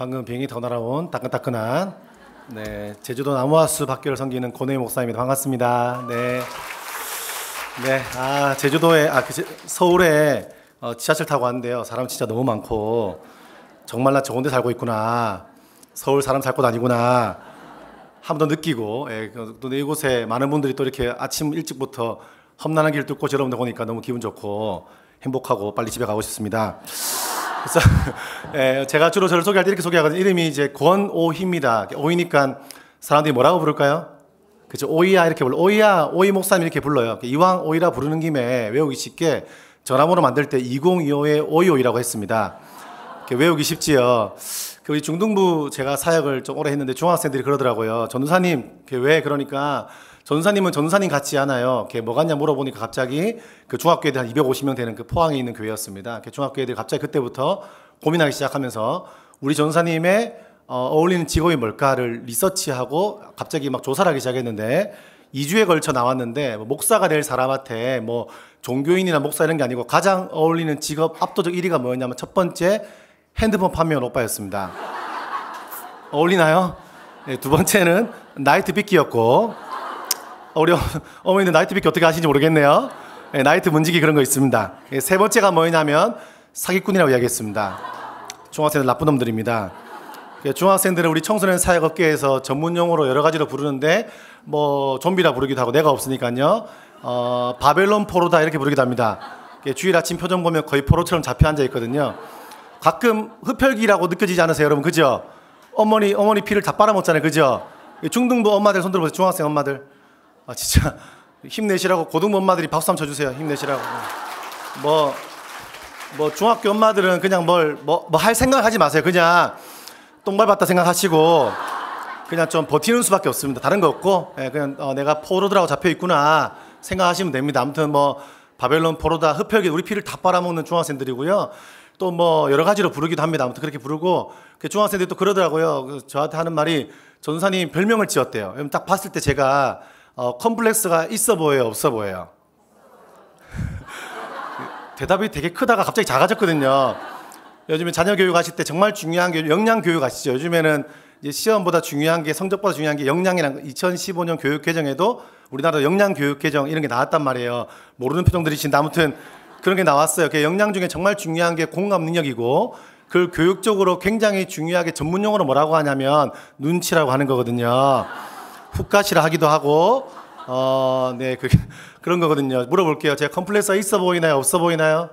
방금 비행기 타고 날아온 따끈따끈한 네 제주도 나무하수 밖교를 섬기는 고내 목사입니다. 반갑습니다. 네, 네 아 제주도에 아 그, 서울에 어, 지하철 타고 왔는데요. 사람 진짜 너무 많고 정말 나 좋은데 살고 있구나. 서울 사람 살 곳아니구나한번더 느끼고 예, 그, 또 이곳에 많은 분들이 또 이렇게 아침 일찍부터 험난한 길 뚫고 저러분들 보니까 너무 기분 좋고 행복하고 빨리 집에 가고 싶습니다. 그래서 예, 제가 주로 저를 소개할 때 이렇게 소개하거든요. 이름이 이제 권오희입니다. 오이니까 사람들이 뭐라고 부를까요? 그죠 오이야 이렇게 불러. 오이야 오이 목사님 이렇게 불러요. 그 이왕 오이라 부르는 김에 외우기 쉽게 전화번호 만들 때 2025에 오이오이라고 했습니다. 외우기 쉽지요. 그 우리 중등부 제가 사역을 좀 오래 했는데 중학생들이 그러더라고요. 전도사님 왜 그러니까 전사님은 전사님 같지않나요이뭐 갔냐 물어보니까 갑자기 그 중학교 애들 한 250명 되는 그 포항에 있는 교회였습니다. 그 중학교 애들 갑자기 그때부터 고민하기 시작하면서 우리 전사님의 어, 어울리는 직업이 뭘까를 리서치하고 갑자기 막 조사를 하기 시작했는데 2주에 걸쳐 나왔는데 뭐 목사가 될 사람한테 뭐 종교인이나 목사 이런 게 아니고 가장 어울리는 직업 압도적 1위가 뭐였냐면 첫 번째 핸드폰 판매원 오빠였습니다. 어울리나요? 네, 두 번째는 나이트 빅키였고 아, 우리 어머니는 나이트 빅 어떻게 하시는지 모르겠네요. 네, 나이트 문지기 그런 거 있습니다. 네, 세 번째가 뭐냐면 사기꾼이라고 이야기했습니다. 중학생들 나쁜 놈들입니다. 예, 중학생들은 우리 청소년 사회업계에서 전문 용어로 여러 가지로 부르는데 뭐 좀비라 부르기도 하고 내가 없으니까요. 어, 바벨론 포로다 이렇게 부르기도 합니다. 주일 아침 표정 보면 거의 포로처럼 잡혀 앉아 있거든요. 가끔 흡혈귀라고 느껴지지 않으세요, 여러분? 그죠? 어머니 어머니 피를 다 빨아먹잖아요, 그죠? 중등부 엄마들 손들어 보세요, 중학생 엄마들. 아, 진짜 힘내시라고 고등 엄마들이 박수 한번 쳐주세요. 힘내시라고. 뭐, 뭐 중학교 엄마들은 그냥 뭘, 뭐, 뭐 할 생각 하지 마세요. 그냥 똥밟았다 생각하시고 그냥 좀 버티는 수밖에 없습니다. 다른 거 없고 예, 그냥 어, 내가 포로드라고 잡혀 있구나 생각하시면 됩니다. 아무튼 뭐 바벨론 포로다 흡혈귀 우리 피를 다 빨아먹는 중학생들이고요. 또 뭐 여러 가지로 부르기도 합니다. 아무튼 그렇게 부르고 그 중학생들이 또 그러더라고요. 그 저한테 하는 말이 전사님 별명을 지었대요. 딱 봤을 때 제가 어, 컴플렉스가 있어 보여요, 없어 보여요? 대답이 되게 크다가 갑자기 작아졌거든요. 요즘에 자녀 교육하실 때 정말 중요한 게 역량 교육 아시죠? 요즘에는 시험보다 중요한 게 성적보다 중요한 게 역량이란 2015년 교육 개정에도 우리나라 역량 교육 개정 이런 게 나왔단 말이에요. 모르는 표정들이신데 아무튼 그런 게 나왔어요. 그 역량 중에 정말 중요한 게 공감 능력이고 그걸 교육적으로 굉장히 중요하게 전문 용어로 뭐라고 하냐면 눈치라고 하는 거거든요. 훅가시라 하기도 하고 어, 네, 그, 그런 거거든요. 물어볼게요. 제가 컴플렉스가 있어 보이나요? 없어 보이나요?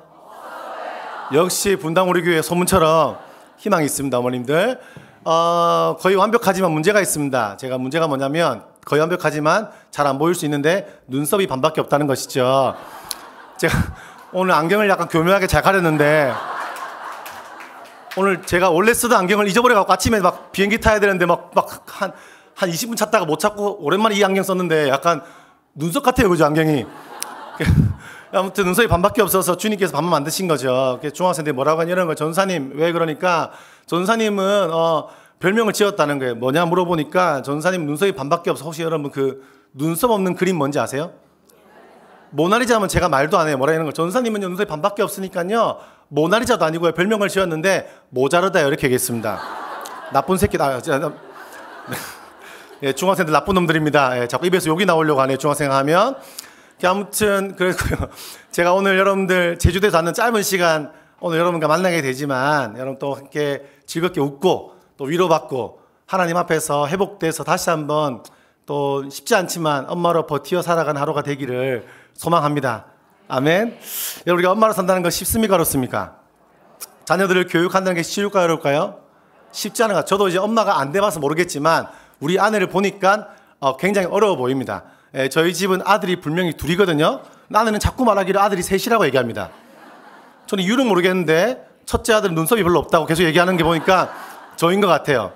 역시 분당 우리 교회 소문처럼 희망이 있습니다, 어머님들. 어, 거의 완벽하지만 문제가 있습니다. 제가 문제가 뭐냐면 거의 완벽하지만 잘 안 보일 수 있는데 눈썹이 반밖에 없다는 것이죠. 제가 오늘 안경을 약간 교묘하게 잘 가렸는데 오늘 제가 원래 쓰던 안경을 잊어버려 갖고 아침에 막 비행기 타야 되는데 막 막한 한 20분 찾다가 못 찾고 오랜만에 이 안경 썼는데 약간 눈썹 같아요, 그죠 안경이. 아무튼 눈썹이 반밖에 없어서 주님께서 반만 만드신 거죠. 중학생들이 뭐라고 하냐 이런 거 전사님 왜 그러니까 전사님은 어, 별명을 지었다는 거예요. 뭐냐 물어보니까 전사님 눈썹이 반밖에 없어 혹시 여러분 그 눈썹 없는 그림 뭔지 아세요? 모나리자 하면 제가 말도 안 해요. 뭐라 하는 거. 전사님은 눈썹이 반밖에 없으니까요. 모나리자도 아니고요. 별명을 지었는데 모자르다 이렇게 얘기했습니다. 나쁜 새끼다. 아, 예, 중학생들 나쁜 놈들입니다. 예, 자꾸 입에서 욕이 나오려고 하네요. 중학생 하면. 아무튼 그랬고 제가 오늘 여러분들 제주도에 사는 짧은 시간 오늘 여러분과 만나게 되지만 여러분 또 함께 즐겁게 웃고 또 위로받고 하나님 앞에서 회복돼서 다시 한번 또 쉽지 않지만 엄마로 버티어 살아가는 하루가 되기를 소망합니다. 아멘. 여러분 우리가 엄마로 산다는 건 쉽습니까 어렵습니까? 자녀들을 교육한다는 게 쉬울까요 어까요 쉽지 않은가. 저도 이제 엄마가 안 돼봐서 모르겠지만 우리 아내를 보니까 어, 굉장히 어려워 보입니다. 에, 예, 저희 집은 아들이 분명히 둘이거든요. 아내는 자꾸 말하기를 아들이 셋이라고 얘기합니다. 저는 이유는 모르겠는데 첫째 아들 눈썹이 별로 없다고 계속 얘기하는 게 보니까 저인 것 같아요.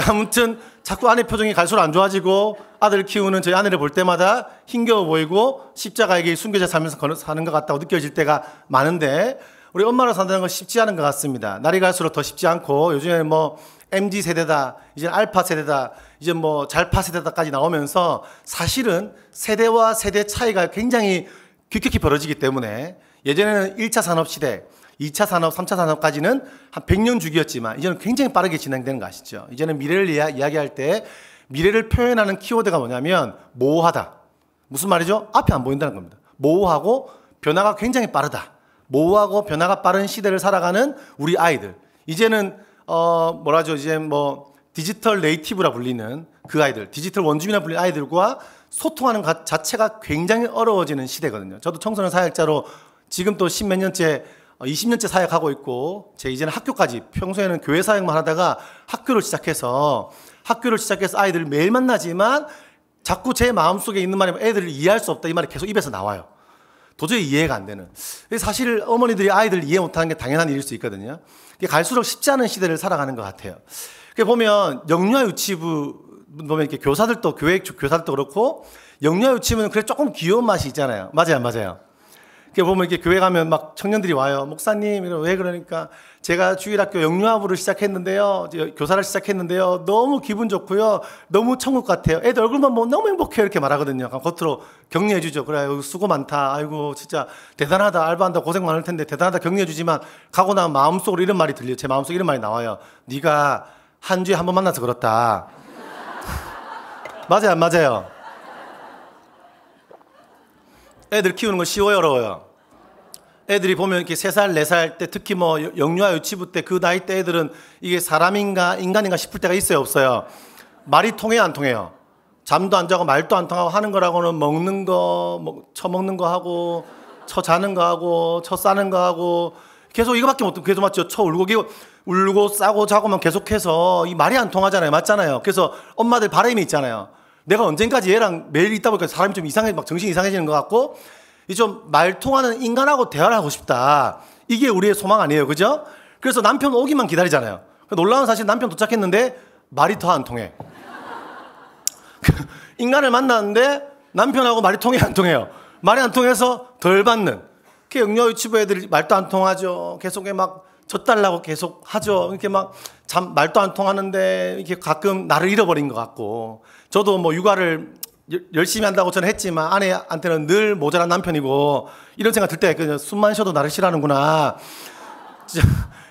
아무튼 자꾸 아내 표정이 갈수록 안 좋아지고 아들 키우는 저희 아내를 볼 때마다 힘겨워 보이고 십자가에게 숨겨져 살면서 사는 것 같다고 느껴질 때가 많은데 우리 엄마로 산다는 건 쉽지 않은 것 같습니다. 날이 갈수록 더 쉽지 않고 요즘에는 뭐 MG 세대다, 이제 알파 세대다 이제 뭐 잘파 세대다까지 나오면서 사실은 세대와 세대 차이가 굉장히 급격히 벌어지기 때문에 예전에는 1차 산업 시대, 2차 산업, 3차 산업까지는 한 100년 주기였지만 이제는 굉장히 빠르게 진행되는 거 아시죠? 이제는 미래를 이야, 이야기할 때 미래를 표현하는 키워드가 뭐냐면 모호하다. 무슨 말이죠? 앞이 안 보인다는 겁니다. 모호하고 변화가 굉장히 빠르다. 모호하고 변화가 빠른 시대를 살아가는 우리 아이들. 이제는 어 뭐라죠? 이제 뭐 디지털 네이티브라 불리는 그 아이들, 디지털 원주민이라 불리는 아이들과 소통하는 것 자체가 굉장히 어려워지는 시대거든요. 저도 청소년 사역자로 지금 또 십몇 년째 20년째 어, 사역하고 있고 제 이제는 학교까지 평소에는 교회 사역만 하다가 학교를 시작해서 학교를 시작해서 아이들을 매일 만나지만 자꾸 제 마음속에 있는 말이 애들을 이해할 수 없다 이 말이 계속 입에서 나와요. 도저히 이해가 안 되는. 사실 어머니들이 아이들 을 이해 못하는 게 당연한 일일 수 있거든요. 갈수록 쉽지 않은 시대를 살아가는 것 같아요. 그 보면 영유아 유치부 보면 이렇게 교사들도 교회 교사들도 그렇고 영유아 유치부는 그래 조금 귀여운 맛이 있잖아요. 맞아요, 맞아요. 이렇게 보면 이렇게 교회 가면 막 청년들이 와요. 목사님, 이왜 그러니까 제가 주일학교 영유아부를 시작했는데요. 교사를 시작했는데요. 너무 기분 좋고요. 너무 천국 같아요. 애들 얼굴만 보면 뭐 너무 행복해요. 이렇게 말하거든요. 겉으로 격려해 주죠. 그래, 요 수고 많다. 아이고, 진짜 대단하다. 알바한다. 고생 많을 텐데 대단하다. 격려해 주지만 가고 나면 마음속으로 이런 말이 들려요. 제 마음속에 이런 말이 나와요. 네가 한 주에 한 번 만나서 그렇다. 맞아요, 안 맞아요? 애들 키우는 거 쉬워요, 어려워요? 애들이 보면 이렇게 세살네 살 때 특히 뭐 영유아 유치부 때 그 나이 때 애들은 이게 사람인가 인간인가 싶을 때가 있어요, 없어요? 말이 통해요, 안 통해요? 잠도 안 자고 말도 안 통하고 하는 거라고는 먹는 거, 뭐, 처먹는 거 하고, 처 자는 거 하고, 처 싸는 거 하고, 계속 이거밖에 못, 계속 맞죠? 처 울고, 계속 울고 싸고 자고만 계속해서 이 말이 안 통하잖아요. 맞잖아요. 그래서 엄마들 바람이 있잖아요. 내가 언젠까지 얘랑 매일 있다 보니까 사람이 좀 이상해, 막 정신이 이상해지는 것 같고, 이 좀 말 통하는 인간하고 대화를 하고 싶다. 이게 우리의 소망 아니에요. 그죠? 그래서 남편 오기만 기다리잖아요. 그 놀라운 사실 남편 도착했는데 말이 더 안 통해. 인간을 만났는데 남편하고 말이 통해 안 통해요. 말이 안 통해서 덜 받는. 그게영유유치부 애들이 말도 안 통하죠. 계속해 막 줬달라고 계속 하죠. 이렇게 막 참 말도 안 통하는데 이렇게 가끔 나를 잃어버린 것 같고 저도 뭐 육아를 열심히 한다고 저는 했지만 아내한테는 늘 모자란 남편이고 이런 생각 들때 그냥 숨만 쉬어도 나를 싫어하는구나.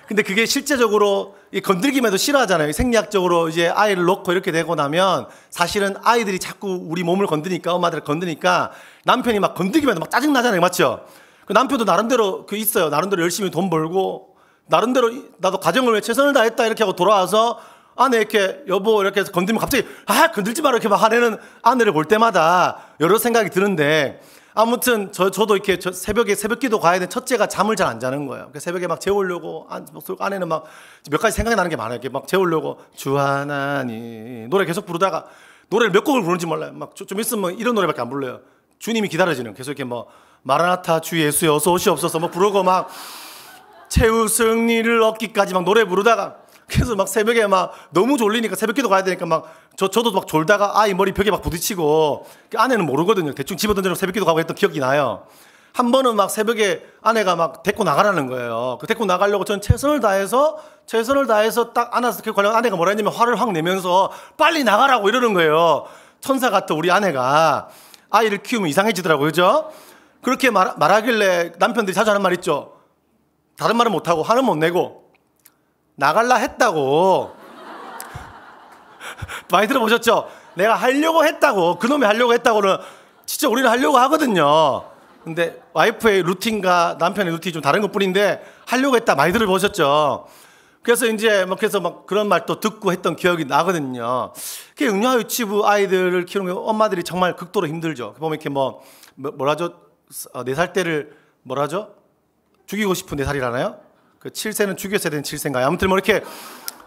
근데 그게 실제적으로 건들기만 해도 싫어하잖아요. 생리학적으로 이제 아이를 놓고 이렇게 되고 나면 사실은 아이들이 자꾸 우리 몸을 건드니까 엄마들 건드니까 남편이 막 건들기만 해도 막 짜증 나잖아요. 맞죠? 그 남편도 나름대로 그 있어요. 나름대로 열심히 돈 벌고 나름대로 나도 가정을 왜 최선을 다했다 이렇게 하고 돌아와서 아내 이렇게 여보 이렇게 해서 건드리면 갑자기 아 건들지 마라 이렇게 막하내는 아내를 볼 때마다 여러 생각이 드는데 아무튼 저, 저도 이렇게 저 새벽에 새벽기도 가야 돼 첫째가 잠을 잘 안 자는 거예요. 그러니 새벽에 막 재우려고 목소리 안에는 막 몇 가지 생각이 나는 게 많아요. 이렇게 막 재우려고 주 하나님 노래 계속 부르다가 노래를 몇 곡을 부르는지 몰라요. 막 좀 있으면 이런 노래밖에 안 불러요. 주님이 기다려지는 계속 이렇게 뭐 마라나타 주 예수여 어서 옷이 없어서뭐 부르고 막 최후 승리를 얻기까지 막 노래 부르다가 그래서 막 새벽에 막 너무 졸리니까 새벽기도 가야 되니까 막 저, 저도 막 졸다가 아이 머리 벽에 막 부딪히고 그 아내는 모르거든요. 대충 집어던져서 새벽기도 가고 했던 기억이 나요. 한 번은 막 새벽에 아내가 막 데리고 나가라는 거예요. 그 데리고 나가려고 저는 최선을 다해서 최선을 다해서 딱 안아서 그 관련 아내가 뭐라 했냐면 화를 확 내면서 빨리 나가라고 이러는 거예요. 천사 같은 우리 아내가 아이를 키우면 이상해지더라고요. 그죠? 그렇게 말, 말하길래 남편들이 자주 하는 말 있죠. 다른 말은 못하고 화는 못 내고 나갈라 했다고 많이 들어보셨죠? 내가 하려고 했다고 그놈이 하려고 했다고는 진짜 우리는 하려고 하거든요. 근데 와이프의 루틴과 남편의 루틴이 좀 다른 것 뿐인데 하려고 했다 많이 들어보셨죠? 그래서 이제 막래서막 그런 말 또 듣고 했던 기억이 나거든요. 그 영유아 유치부 아이들을 키우는 엄마들이 정말 극도로 힘들죠. 보면 이렇게 뭐, 뭐 뭐라죠? 어, 네살 때를 뭐라죠? 죽이고 싶은데 살이라나요? 그 7세는 죽였어야 되는 7세인가요? 아무튼 뭐 이렇게,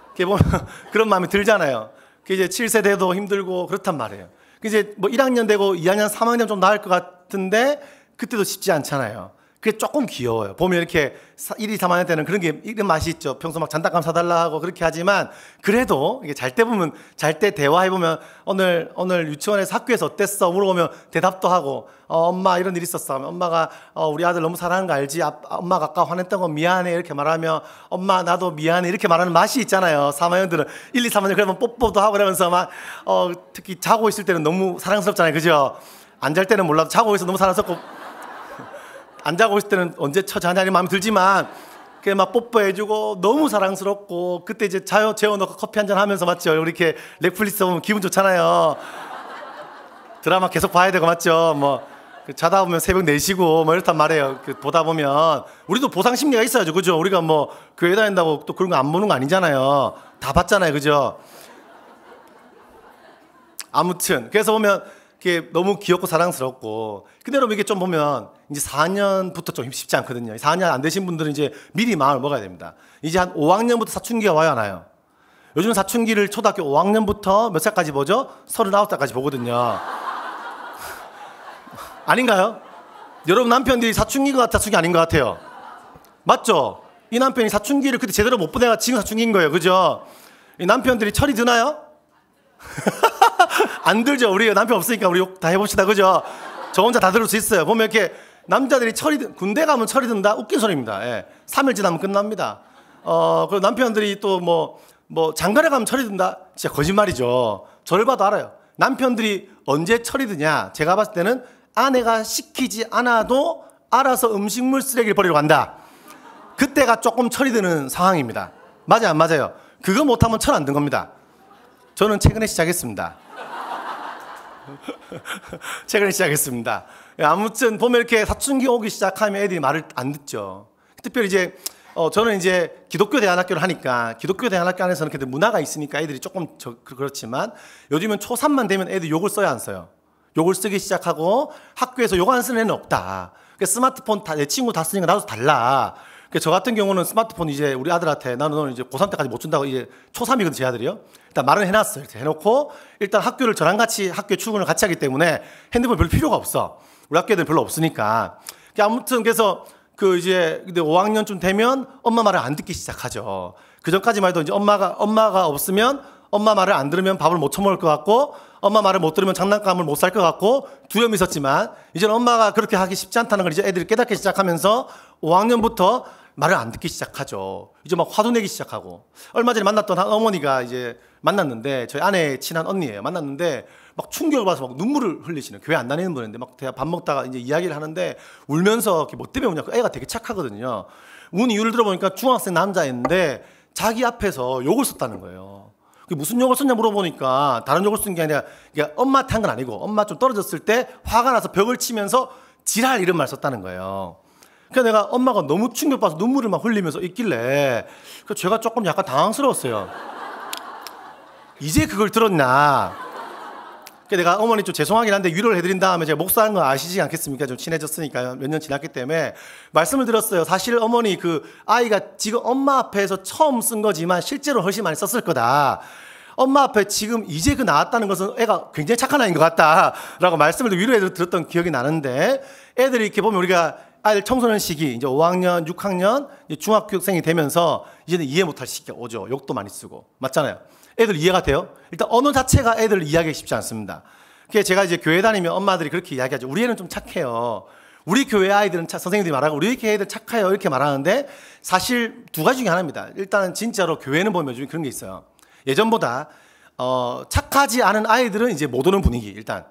이렇게 보면 뭐 그런 마음이 들잖아요. 그 이제 7세대도 힘들고 그렇단 말이에요. 그 이제 뭐 1학년 되고 2학년, 3학년 좀 나을 것 같은데 그때도 쉽지 않잖아요. 그게 조금 귀여워요. 보면 이렇게 1, 2, 3학년 때는 그런 게 이런 맛이 있죠. 평소 막잔난감 사달라 하고 그렇게 하지만 그래도 이게 잘 때 보면 잘 때 대화해 보면 오늘 오늘 유치원에서 학교에서 어땠어 물어보면 대답도 하고 어, 엄마 이런 일 있었어. 엄마가 어, 우리 아들 너무 사랑하는 거 알지? 아, 엄마가 아까 화냈던 거 미안해 이렇게 말하면 엄마 나도 미안해 이렇게 말하는 맛이 있잖아요. 3학년들은 1, 2, 3학년 그러면 뽀뽀도 하고 그러면서 막 어, 특히 자고 있을 때는 너무 사랑스럽잖아요. 그죠? 안 잘 때는 몰라도 자고 있어 너무 사랑스럽고 안 자고 있을 때는 언제 쳐자냐는 마음이 들지만 그막 뽀뽀해주고 너무 사랑스럽고 그때 이제 자요 재워놓고 커피 한 잔 하면서 맞죠? 이렇게 넷플릭스 보면 기분 좋잖아요. 드라마 계속 봐야 되고 맞죠? 뭐 그 자다 보면 새벽 4시고 뭐 이렇단 말이에요. 그 보다 보면 우리도 보상 심리가 있어야죠. 그죠? 우리가 뭐 교회 다닌다고 또 그런 거 안 보는 거 아니잖아요. 다 봤잖아요. 그죠? 아무튼 그래서 보면 그게 너무 귀엽고 사랑스럽고. 근데 여러분 이게 좀 보면 이제 4년부터 좀 쉽지 않거든요. 4년 안 되신 분들은 이제 미리 마음을 먹어야 됩니다. 이제 한 5학년부터 사춘기가 와야 하나요? 요즘 사춘기를 초등학교 5학년부터 몇 살까지 보죠? 39살까지 보거든요. 아닌가요? 여러분 남편들이 사춘기인 것 같아, 사춘기 아닌 것 같아요. 맞죠? 이 남편이 사춘기를 그때 제대로 못 보내가 지금 사춘기인 거예요. 그죠? 이 남편들이 철이 드나요? 안 들죠. 우리 남편 없으니까 우리 다 해봅시다. 그죠? 저 혼자 다 들을 수 있어요. 보면 이렇게 남자들이 철이, 군대 가면 철이 든다? 웃긴 소리입니다. 예. 3일 지나면 끝납니다. 어, 그리고 남편들이 또 뭐, 뭐, 장가를 가면 철이 든다? 진짜 거짓말이죠. 저를 봐도 알아요. 남편들이 언제 철이 드냐? 제가 봤을 때는 아내가 시키지 않아도 알아서 음식물 쓰레기를 버리러 간다. 그때가 조금 철이 드는 상황입니다. 맞아요, 안 맞아요? 그거 못하면 철 안 든 겁니다. 저는 최근에 시작했습니다. 최근에 시작했습니다. 예, 아무튼 봄에 이렇게 사춘기 오기 시작하면 애들이 말을 안 듣죠. 특별히 이제 어, 저는 이제 기독교 대안학교를 하니까 기독교 대안학교 안에서는 그래도 문화가 있으니까 애들이 조금 저, 그, 그렇지만 요즘은 초3만 되면 애들 욕을 써야 안 써요. 욕을 쓰기 시작하고 학교에서 욕 안 쓰는 애는 없다. 그러니까 스마트폰 다, 내 친구 다 쓰니까 나도 달라. 그러니까 저 같은 경우는 스마트폰 이제 우리 아들한테 나는 이제 고3 때까지 못 준다고 이제 초3이거든 제 아들이요. 일단 말은 해놨어. 이렇게 해놓고 일단 학교를 저랑 같이 학교 출근을 같이 하기 때문에 핸드폰 별 필요가 없어. 우리 학교에는 별로 없으니까. 그러니까 아무튼 그래서 그 이제 근데 5학년쯤 되면 엄마 말을 안 듣기 시작하죠. 그 전까지만 해도 이제 엄마가 엄마가 없으면 엄마 말을 안 들으면 밥을 못 처먹을 것 같고 엄마 말을 못 들으면 장난감을 못 살 것 같고 두려움이 있었지만 이제는 엄마가 그렇게 하기 쉽지 않다는 걸 이제 애들이 깨닫기 시작하면서 5학년부터 말을 안 듣기 시작하죠. 이제 막 화도 내기 시작하고 얼마 전에 만났던 한 어머니가 이제 만났는데 저희 아내의 친한 언니예요. 만났는데 막 충격을 받아서 막 눈물을 흘리시는 교회 안 다니는 분인데 막 제가 밥 먹다가 이제 이야기를 하는데 울면서 뭐 때문에 우냐고 애가 되게 착하거든요. 운 이유를 들어보니까 중학생 남자인데 자기 앞에서 욕을 썼다는 거예요. 무슨 욕을 썼냐 물어보니까 다른 욕을 쓴 게 아니라 그러니까 엄마한테 한 건 아니고 엄마 좀 떨어졌을 때 화가 나서 벽을 치면서 지랄 이런 말 썼다는 거예요. 그러니까 내가 엄마가 너무 충격받아서 눈물을 막 흘리면서 있길래 그 제가 조금 약간 당황스러웠어요. 이제 그걸 들었나? 그 내가 어머니 좀 죄송하긴 한데 위로를 해드린 다음에 제가 목사한 거 아시지 않겠습니까? 좀 친해졌으니까 몇 년 지났기 때문에 말씀을 드렸어요. 사실 어머니 그 아이가 지금 엄마 앞에서 처음 쓴 거지만 실제로 훨씬 많이 썼을 거다. 엄마 앞에 지금 이제 그 나왔다는 것은 애가 굉장히 착한 아이인 것 같다라고 말씀을 위로해 드렸던 기억이 나는데 애들이 이렇게 보면 우리가 아이들 청소년 시기 이제 5학년, 6학년 중학교생이 되면서 이제는 이해 못할 시기가 오죠. 욕도 많이 쓰고 맞잖아요. 애들 이해가 돼요? 일단 언어 자체가 애들 이해하기 쉽지 않습니다. 그게 제가 이제 교회 다니면 엄마들이 그렇게 이야기하죠. 우리 애는 좀 착해요. 우리 교회 아이들은 차, 선생님들이 말하고 우리 애들 착해요 이렇게 말하는데 사실 두 가지 중에 하나입니다. 일단은 진짜로 교회는 보면 요즘 그런 게 있어요. 예전보다 어, 착하지 않은 아이들은 이제 못 오는 분위기 일단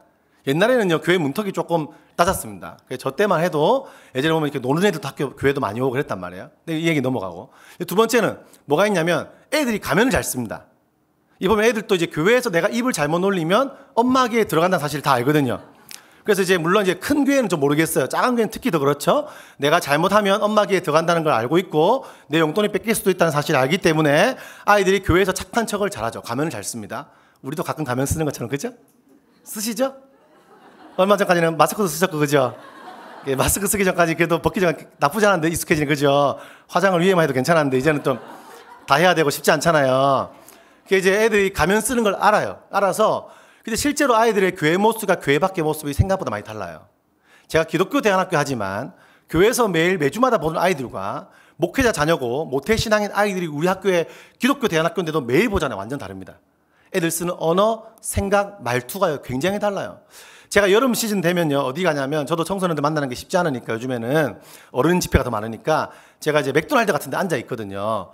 옛날에는요 교회 문턱이 조금 낮았습니다저 때만 해도 예전에 보면 이렇게 노는 애들도 학교 교회도 많이 오고 그랬단 말이에요. 근데 이 얘기 넘어가고 두 번째는 뭐가 있냐면 애들이 가면을 잘 씁니다. 이번 에 애들도 이제 교회에서 내가 입을 잘못 올리면 엄마에 들어간다는 사실을 다 알거든요. 그래서 이제 물론 이제 큰 교회는 좀 모르겠어요. 작은 교회는 특히 더 그렇죠. 내가 잘못하면 엄마기에 들어간다는 걸 알고 있고 내 용돈이 뺏길 수도 있다는 사실을 알기 때문에 아이들이 교회에서 착한 척을 잘하죠. 가면을 잘 씁니다. 우리도 가끔 가면 쓰는 것처럼 그죠? 쓰시죠? 얼마 전까지는 마스크도 쓰셨고 그죠? 예, 마스크 쓰기 전까지 그래도 벗기 전 나쁘지 않은데 익숙해지는 그죠? 화장을 위에만 해도 괜찮았는데 이제는 좀 다 해야 되고 쉽지 않잖아요. 그게 이제 애들이 가면 쓰는 걸 알아요. 알아서 근데 실제로 아이들의 교회 모습과 교회 밖의 모습이 생각보다 많이 달라요. 제가 기독교 대안학교 하지만 교회에서 매일 매주마다 보는 아이들과 목회자 자녀고 모태 신앙인 아이들이 우리 학교에 기독교 대안학교인데도 매일 보잖아요. 완전 다릅니다. 애들 쓰는 언어, 생각, 말투가요. 굉장히 달라요. 제가 여름 시즌 되면요. 어디 가냐면 저도 청소년들 만나는 게 쉽지 않으니까 요즘에는 어른 집회가 더 많으니까 제가 이제 맥도날드 같은 데 앉아 있거든요.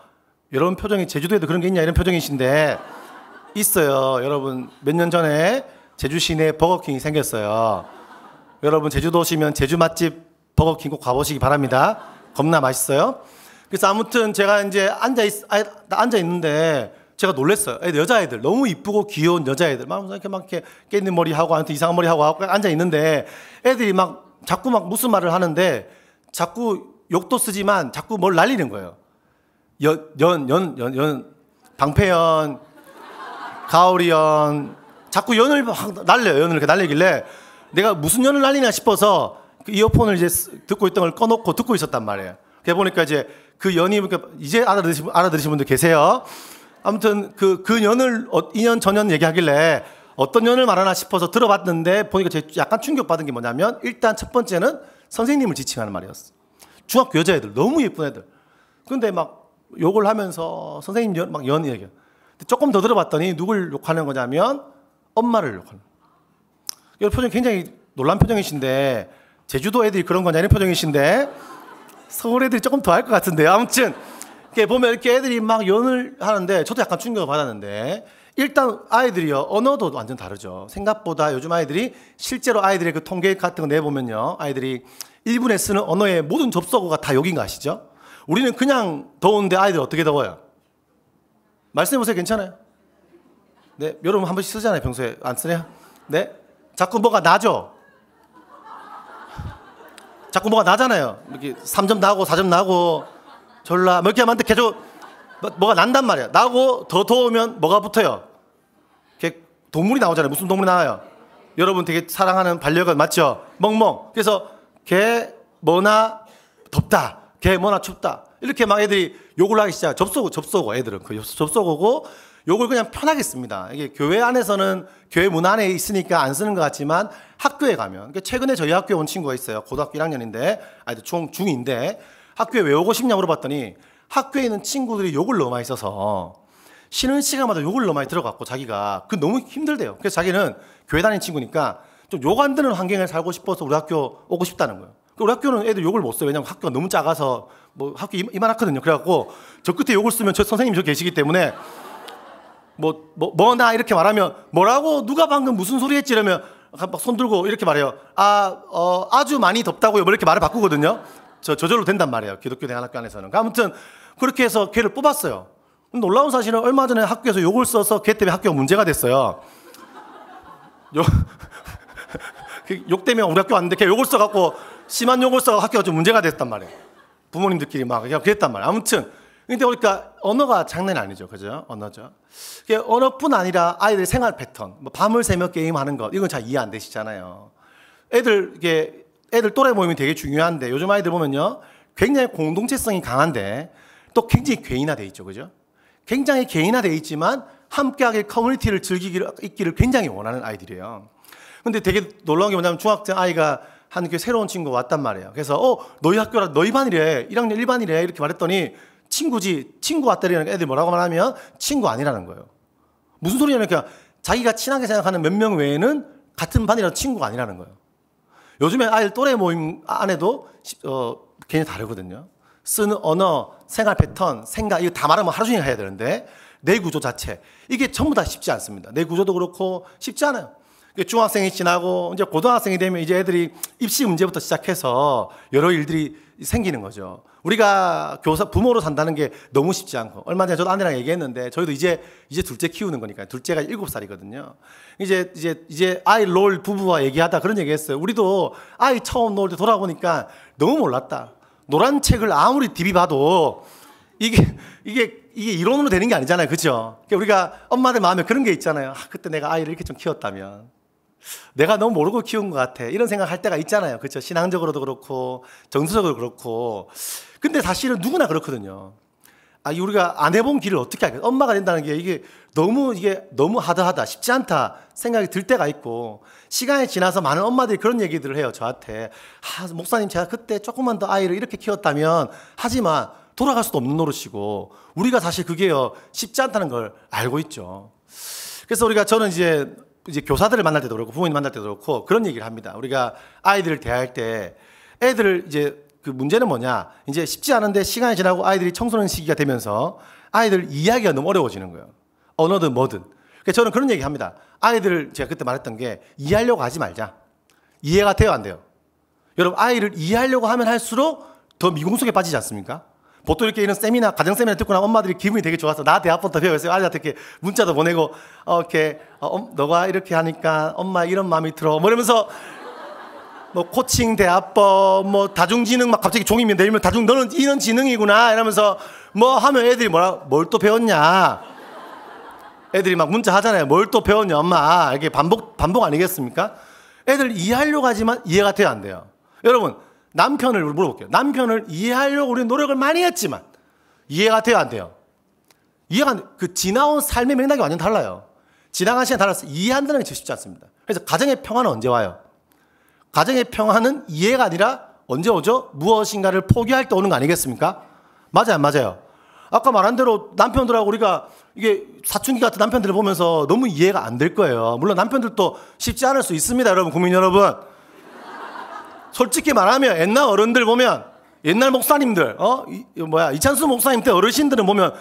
여러분 표정이 제주도에도 그런 게 있냐 이런 표정이신데 있어요. 여러분 몇 년 전에 제주 시내 버거킹이 생겼어요. 여러분 제주도 오시면 제주 맛집 버거킹 꼭 가보시기 바랍니다. 겁나 맛있어요. 그래서 아무튼 제가 이제 앉아 있, 앉아 있는데 제가 놀랬어요. 여자애들 너무 이쁘고 귀여운 여자애들 막 이렇게 막 이렇게 깨는 머리 하고 아무튼 이상한 머리 하고 앉아 있는데 애들이 막 자꾸 막 무슨 말을 하는데 자꾸 욕도 쓰지만 자꾸 뭘 날리는 거예요. 연, 연, 연, 연, 연, 방패연, 가오리연, 자꾸 연을 막 날려요. 연을 이렇게 날리길래 내가 무슨 연을 날리나 싶어서 그 이어폰을 이제 듣고 있던 걸 꺼놓고 듣고 있었단 말이에요. 그래 보니까 이제 그 연이 이제 알아들으신, 알아들으신 분들 계세요. 아무튼 그, 그 연을 2년 어, 전연 얘기하길래 어떤 연을 말하나 싶어서 들어봤는데 보니까 제 약간 충격받은 게 뭐냐면 일단 첫 번째는 선생님을 지칭하는 말이었어. 중학교 여자애들 너무 예쁜 애들. 근데 막 욕을 하면서 선생님 연, 막 연이 얘기해요. 조금 더 들어봤더니 누굴 욕하는 거냐면 엄마를 욕하는 거예요. 표정 이 굉장히 놀란 표정이신데 제주도 애들이 그런 거냐 이런 표정이신데 서울 애들이 조금 더 할 것 같은데요. 아무튼 이렇게 보면 이렇게 애들이 막 연을 하는데 저도 약간 충격을 받았는데 일단 아이들이요 언어도 완전 다르죠. 생각보다 요즘 아이들이 실제로 아이들의 그 통계 같은 거 내보면요 아이들이 일본에 쓰는 언어의 모든 접속어가 다 여긴 거 아시죠? 우리는 그냥 더운데 아이들 어떻게 더워요? 말씀해보세요. 괜찮아요? 네. 여러분 한 번씩 쓰잖아요. 평소에. 안 쓰냐? 네. 자꾸 뭐가 나죠? 자꾸 뭐가 나잖아요. 이렇게 3점 나고 4점 나고 졸라 뭐 이렇게 하면 계속 뭐, 가 난단 말이야. 나고 더 더우면 뭐가 붙어요? 동물이 나오잖아요. 무슨 동물이 나와요? 여러분 되게 사랑하는 반려견 맞죠? 멍멍. 그래서 개 뭐나 덥다. 개 뭐나 춥다. 이렇게 막 애들이 욕을 하기 시작. 접속 접속어 애들은 그접속하고 욕을 그냥 편하게 씁니다. 이게 교회 안에서는 교회 문 안에 있으니까 안 쓰는 것 같지만 학교에 가면 그러니까 최근에 저희 학교에 온 친구가 있어요. 고등학교 1학년인데 아니 중 중인데 학교에 왜 오고 싶냐 물어봤더니 학교에 있는 친구들이 욕을 너무 많이 써서 쉬는 시간마다 욕을 너무 많이 들어갔고 자기가 그 너무 힘들대요. 그래서 자기는 교회 다닌 친구니까 좀 욕 안 드는 환경에 살고 싶어서 우리 학교 오고 싶다는 거예요. 그 우리 학교는 애들 욕을 못 써요. 왜냐면 학교가 너무 작아서 뭐 학교 이만하거든요. 그래갖고 저 끝에 욕을 쓰면 저 선생님이 저 계시기 때문에 뭐, 뭐, 뭐나 이렇게 말하면 뭐라고 누가 방금 무슨 소리 했지 이러면 막 손 들고 이렇게 말해요. 아, 어, 아주 많이 덥다고요. 뭐 이렇게 말을 바꾸거든요. 저 저절로 된단 말이에요. 기독교 대안학교 안에서는. 그러니까 아무튼 그렇게 해서 걔를 뽑았어요. 놀라운 사실은 얼마 전에 학교에서 욕을 써서 걔 때문에 학교가 문제가 됐어요. 욕, 욕 때문에 우리 학교 왔는데 걔 욕을 써갖고 심한 용어 써 학교가 좀 문제가 됐단 말이에요. 부모님들끼리 막 그랬단 말이에요. 아무튼 근데 그러니까 언어가 장난 아니죠, 그죠? 언어죠. 그러니까 언어뿐 아니라 아이들 생활 패턴, 뭐 밤을 새며 게임하는 것 이건 잘 이해 안 되시잖아요. 애들 이게 애들 또래 모임이 되게 중요한데 요즘 아이들 보면요, 굉장히 공동체성이 강한데 또 굉장히 개인화돼 있죠, 그죠? 굉장히 개인화돼 있지만 함께하게 커뮤니티를 즐기기를 있기를 굉장히 원하는 아이들이에요. 근데 되게 놀라운 게 뭐냐면 중학생 아이가 한그 새로운 친구 왔단 말이에요. 그래서 어 너희 학교라 너희 반이래 1학년 1반이래 이렇게 말했더니 친구지 친구 왔다리는애들 뭐라고 말하면 친구 아니라는 거예요. 무슨 소리냐면 그냥 자기가 친하게 생각하는 몇 명 외에는 같은 반이라도 친구가 아니라는 거예요. 요즘에 아이 또래 모임 안에도 어, 괜히 다르거든요. 쓰는 언어, 생활 패턴, 생각 이거 다 말하면 하루 종일 해야 되는데 내 구조 자체 이게 전부 다 쉽지 않습니다. 내 구조도 그렇고 쉽지 않아요. 중학생이 지나고 이제 고등학생이 되면 이제 애들이 입시 문제부터 시작해서 여러 일들이 생기는 거죠. 우리가 교사 부모로 산다는 게 너무 쉽지 않고 얼마 전에 저도 아내랑 얘기했는데 저희도 이제 이제 둘째 키우는 거니까 둘째가 일곱 살이거든요. 이제 이제 이제 아이 롤 부부와 얘기하다 그런 얘기했어요. 우리도 아이 처음 놀 때 돌아보니까 너무 몰랐다. 노란 책을 아무리 디비봐도 이게 이게 이게 이론으로 되는 게 아니잖아요. 그죠? 그러니까 우리가 엄마들 마음에 그런 게 있잖아요. 아, 그때 내가 아이를 이렇게 좀 키웠다면. 내가 너무 모르고 키운 것 같아. 이런 생각할 때가 있잖아요. 그렇죠? 신앙적으로도 그렇고 정서적으로 그렇고. 근데 사실은 누구나 그렇거든요. 아, 우리가 안 해본 길을 어떻게 알겠어? 엄마가 된다는 게 이게 너무 이게 너무 하다하다 쉽지 않다 생각이 들 때가 있고 시간이 지나서 많은 엄마들이 그런 얘기들을 해요 저한테 아, 목사님 제가 그때 조금만 더 아이를 이렇게 키웠다면 하지만 돌아갈 수도 없는 노릇이고 우리가 사실 그게요 쉽지 않다는 걸 알고 있죠. 그래서 우리가 저는 이제 이제 교사들을 만날 때도 그렇고 부모님 만날 때도 그렇고 그런 얘기를 합니다. 우리가 아이들을 대할 때 애들을 이제 그 문제는 뭐냐 이제 쉽지 않은데 시간이 지나고 아이들이 청소년 시기가 되면서 아이들 이야기가 너무 어려워지는 거예요. 언어든 뭐든. 그래서 그러니까 저는 그런 얘기 합니다. 아이들을 제가 그때 말했던 게 이해하려고 하지 말자. 이해가 돼요, 안 돼요? 여러분, 아이를 이해하려고 하면 할수록 더 미궁속에 빠지지 않습니까? 보통 이렇게 이런 세미나, 가정 세미나 듣고 나면 엄마들이 기분이 되게 좋아서 나한테 한번더 배웠어요 아들한테 이렇게 문자도 보내고, 어, 이렇게, 어, 너가 이렇게 하니까 엄마 이런 마음이 들어. 뭐 이러면서 뭐 코칭 대학법뭐 다중지능 막 갑자기 종이면 내리면 다중, 너는 이런 지능이구나. 이러면서 뭐 하면 애들이 뭐라, 뭘 또 배웠냐. 애들이 막 문자 하잖아요. 뭘 또 배웠냐, 엄마. 이게 반복, 반복 아니겠습니까? 애들 이해하려고 하지만 이해가 돼야 안 돼요. 여러분, 남편을 물어볼게요. 남편을 이해하려고 우리 노력을 많이 했지만 이해가 돼요, 안 돼요? 이해가 그 지나온 삶의 맥락이 완전 달라요. 지나간 시간 달라서 이해한다는 게 쉽지 않습니다. 그래서 가정의 평화는 언제 와요? 가정의 평화는 이해가 아니라 언제 오죠? 무엇인가를 포기할 때 오는 거 아니겠습니까? 맞아요, 맞아요. 아까 말한 대로 남편들하고 우리가 이게 사춘기 같은 남편들을 보면서 너무 이해가 안 될 거예요. 물론 남편들도 쉽지 않을 수 있습니다, 여러분, 국민 여러분. 솔직히 말하면 옛날 어른들 보면 옛날 목사님들, 어? 이, 뭐야, 이찬수 목사님 때 어르신들은 보면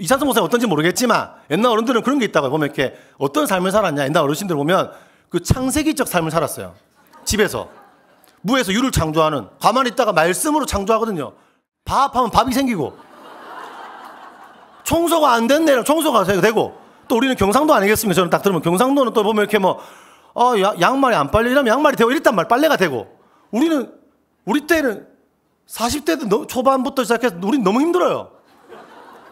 이찬수 목사님 어떤지 모르겠지만 옛날 어른들은 그런 게 있다고 보면 이렇게 어떤 삶을 살았냐. 옛날 어르신들 보면 그 창세기적 삶을 살았어요. 집에서. 무에서 유를 창조하는. 가만히 있다가 말씀으로 창조하거든요. 밥하면 밥이 생기고. 청소가 안 됐네. 청소가 되고. 또 우리는 경상도 아니겠습니까? 저는 딱 들으면 경상도는 또 보면 이렇게 뭐, 어, 야, 양말이 안 빨려. 이러면 양말이 되고 이랬단 말. 빨래가 되고. 우리는 우리 때는 40대도 초반부터 시작해서 우리 너무 힘들어요.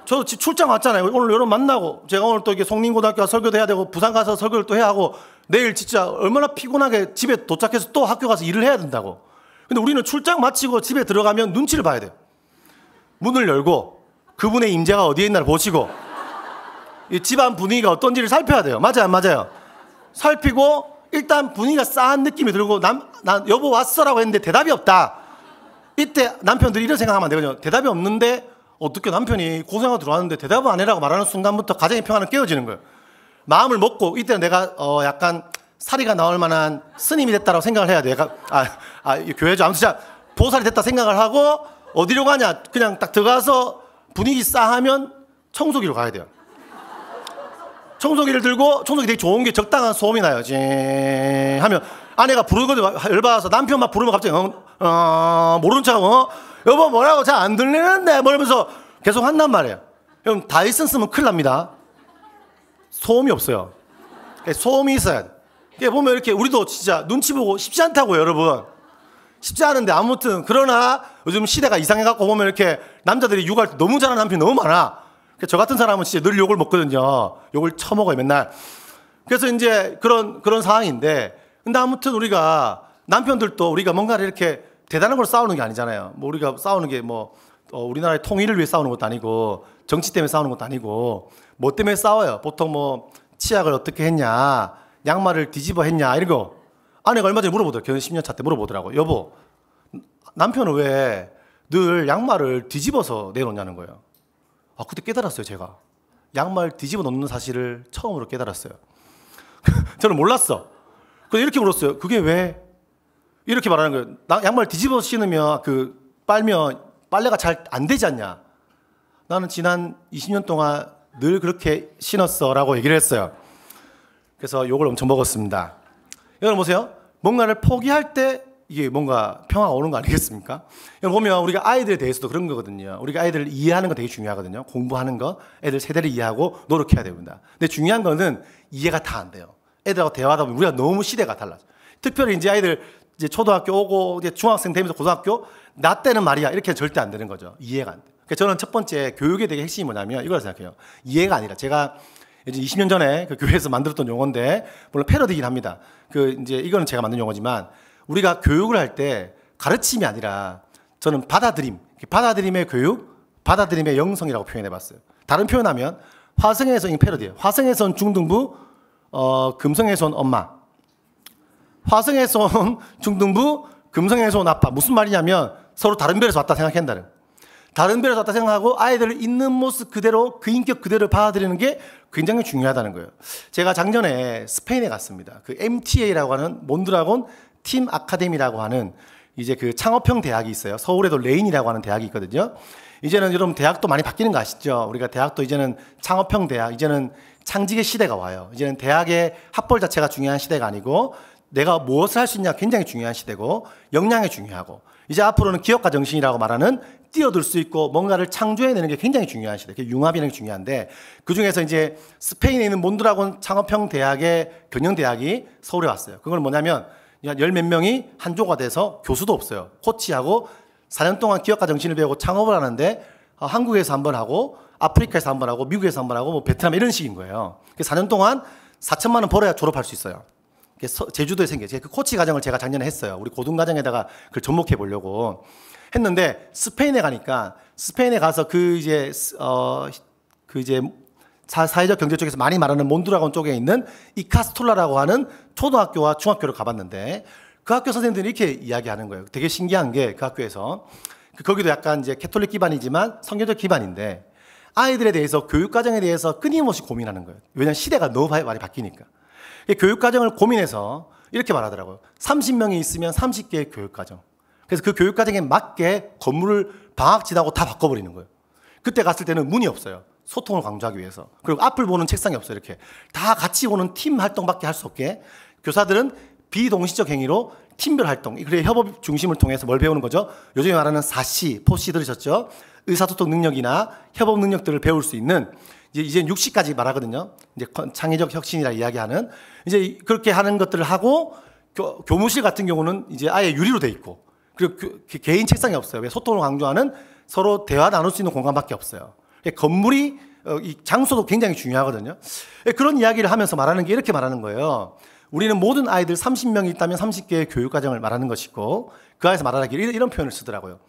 저도 출장 왔잖아요. 오늘 여러분 만나고 제가 오늘 또 이게 송림고등학교 설교도 해야 되고 부산 가서 설교를 또 해야 하고 내일 진짜 얼마나 피곤하게 집에 도착해서 또 학교 가서 일을 해야 된다고. 근데 우리는 출장 마치고 집에 들어가면 눈치를 봐야 돼요. 문을 열고 그분의 임재가 어디에 있나 를 보시고 이 집안 분위기가 어떤지를 살펴야 돼요. 맞아요, 맞아요. 살피고 일단 분위기가 싸한 느낌이 들고 남나 여보 왔어라고 했는데 대답이 없다. 이때 남편들이 이런 생각하면 안 되거든요. 대답이 없는데 어떻게 남편이 고생하고 들어왔는데 대답을 안 해라고 말하는 순간부터 가정의 평화는 깨어지는 거예요. 마음을 먹고 이때 내가 어 약간 사리가 나올 만한 스님이 됐다라고 생각을 해야 돼. 약간 아, 아 교회죠. 아무튼 자 보살이 됐다 생각을 하고 어디로 가냐? 그냥 딱 들어가서 분위기 싸하면 청소기로 가야 돼요. 청소기를 들고 청소기 되게 좋은 게 적당한 소음이 나요. 지 하면 아내가 부르거든 열받아서 남편 막 부르면 갑자기 어, 어 모르는 척하 어, 여보 뭐라고 잘 안 들리는데 뭐러면서 계속 한단 말이에요. 그럼 다이슨 쓰면 큰일 납니다. 소음이 없어요. 예, 소음이 있어야 돼. 보면 이렇게 우리도 진짜 눈치 보고 쉽지 않다고 여러분. 쉽지 않은데 아무튼 그러나 요즘 시대가 이상해갖고 보면 이렇게 남자들이 육아할 때 너무 잘하는 남편이 너무 많아. 그러니까 저 같은 사람은 진짜 늘 욕을 먹거든요. 욕을 처먹어요 맨날. 그래서 이제 그런 그런 상황인데 근데 아무튼 우리가 남편들도 우리가 뭔가를 이렇게 대단한 걸 싸우는 게 아니잖아요. 뭐 우리가 싸우는 게뭐 어, 우리나라의 통일을 위해 싸우는 것도 아니고 정치 때문에 싸우는 것도 아니고 뭐 때문에 싸워요. 보통 뭐 치약을 어떻게 했냐, 양말을 뒤집어 했냐 이런 거 아내가 얼마 전에 물어보더라고 결혼 10년 차 때 물어보더라고. 여보, 남편은 왜 늘 양말을 뒤집어서 내놓냐는 거예요. 아 그때 깨달았어요 제가 양말 뒤집어 놓는 사실을 처음으로 깨달았어요. 저는 몰랐어. 그래서 이렇게 물었어요. 그게 왜? 이렇게 말하는 거예요. 나, 양말 뒤집어 신으면 그 빨면 빨래가 잘 안 되지 않냐? 나는 지난 20년 동안 늘 그렇게 신었어라고 얘기를 했어요. 그래서 욕을 엄청 먹었습니다. 여러분 보세요. 뭔가를 포기할 때 이게 뭔가 평화가 오는 거 아니겠습니까? 여러분 보면 우리가 아이들에 대해서도 그런 거거든요. 우리가 아이들을 이해하는 거 되게 중요하거든요. 공부하는 거, 애들 세대를 이해하고 노력해야 됩니다. 근데 중요한 거는 이해가 다 안 돼요. 애들하고 대화하다 보면 우리가 너무 시대가 달라져. 특별히 이제 아이들 이제 초등학교 오고 이제 중학생 되면서 고등학교 나 때는 말이야 이렇게 절대 안 되는 거죠. 이해가 안 돼. 그러니까 저는 첫 번째 교육에 되게 핵심이 뭐냐면 이걸 생각해요. 이해가 아니라 제가 이제 20년 전에 그 교회에서 만들었던 용어인데 물론 패러디긴 합니다. 그 이제 이거는 제가 만든 용어지만 우리가 교육을 할 때 가르침이 아니라 저는 받아들임, 받아들임의 교육, 받아들임의 영성이라고 표현해 봤어요. 다른 표현하면 화성에서 이 패러디예요. 화성에선 중등부, 어, 금성에서 온 엄마, 화성에서 온 중등부, 금성에서 온 아빠. 무슨 말이냐면 서로 다른 별에서 왔다 생각한다는. 다른 별에서 왔다 생각하고 아이들을 있는 모습 그대로 그 인격 그대로 받아들이는 게 굉장히 중요하다는 거예요. 제가 작년에 스페인에 갔습니다. 그 MTA라고 하는 몬드라곤 팀 아카데미라고 하는 이제 그 창업형 대학이 있어요. 서울에도 레인이라고 하는 대학이 있거든요. 이제는 여러분 대학도 많이 바뀌는 거 아시죠? 우리가 대학도 이제는 창업형 대학, 이제는 상직의 시대가 와요. 이제는 대학의 학벌 자체가 중요한 시대가 아니고 내가 무엇을 할 수 있냐 굉장히 중요한 시대고 역량이 중요하고 이제 앞으로는 기업가 정신이라고 말하는 뛰어들 수 있고 뭔가를 창조해내는 게 굉장히 중요한 시대. 그 융합이라는 게 중요한데 그 중에서 이제 스페인에 있는 몬드라곤 창업형 대학의 경영대학이 서울에 왔어요. 그걸 뭐냐면 열몇 명이 한조가 돼서 교수도 없어요. 코치하고 4년 동안 기업가 정신을 배우고 창업을 하는데 어, 한국에서 한번 하고 아프리카에서 한 번 하고 미국에서 한 번 하고 뭐 베트남 이런 식인 거예요. 4년 그 동안 4천만 원 벌어야 졸업할 수 있어요. 제주도에 생겨. 그 코치 과정을 제가 작년에 했어요. 우리 고등 과정에다가 그걸 접목해 보려고 했는데 스페인에 가니까 스페인에 가서 그 이제 어 그 이제 사회적 경제 쪽에서 많이 말하는 몬드라곤 쪽에 있는 이카스톨라라고 하는 초등학교와 중학교를 가봤는데 그 학교 선생님들이 이렇게 이야기하는 거예요. 되게 신기한 게 그 학교에서 그 거기도 약간 이제 캐톨릭 기반이지만 성경적 기반인데 아이들에 대해서 교육과정에 대해서 끊임없이 고민하는 거예요. 왜냐하면 시대가 너무 많이 바뀌니까. 교육과정을 고민해서 이렇게 말하더라고요. 30명이 있으면 30개의 교육과정. 그래서 그 교육과정에 맞게 건물을 방학 지나고 다 바꿔버리는 거예요. 그때 갔을 때는 문이 없어요. 소통을 강조하기 위해서. 그리고 앞을 보는 책상이 없어요. 이렇게. 다 같이 오는 팀 활동밖에 할 수 없게. 교사들은 비동시적 행위로 팀별 활동, 그래 협업 중심을 통해서 뭘 배우는 거죠? 요즘에 말하는 4C, 4C 들으셨죠? 의사소통 능력이나 협업 능력들을 배울 수 있는 이제 이제 60까지 말하거든요. 이제 창의적 혁신이라 이야기하는 이제 그렇게 하는 것들을 하고 교, 무실 같은 경우는 이제 아예 유리로 돼 있고 그리고 그, 개인 책상이 없어요. 왜 소통을 강조하는 서로 대화 나눌 수 있는 공간밖에 없어요. 예, 건물이 어, 이 장소도 굉장히 중요하거든요. 예, 그런 이야기를 하면서 말하는 게 이렇게 말하는 거예요. 우리는 모든 아이들 30명이 있다면 30개의 교육과정을 말하는 것이고 그 안에서 말하기를 이런 표현을 쓰더라고요.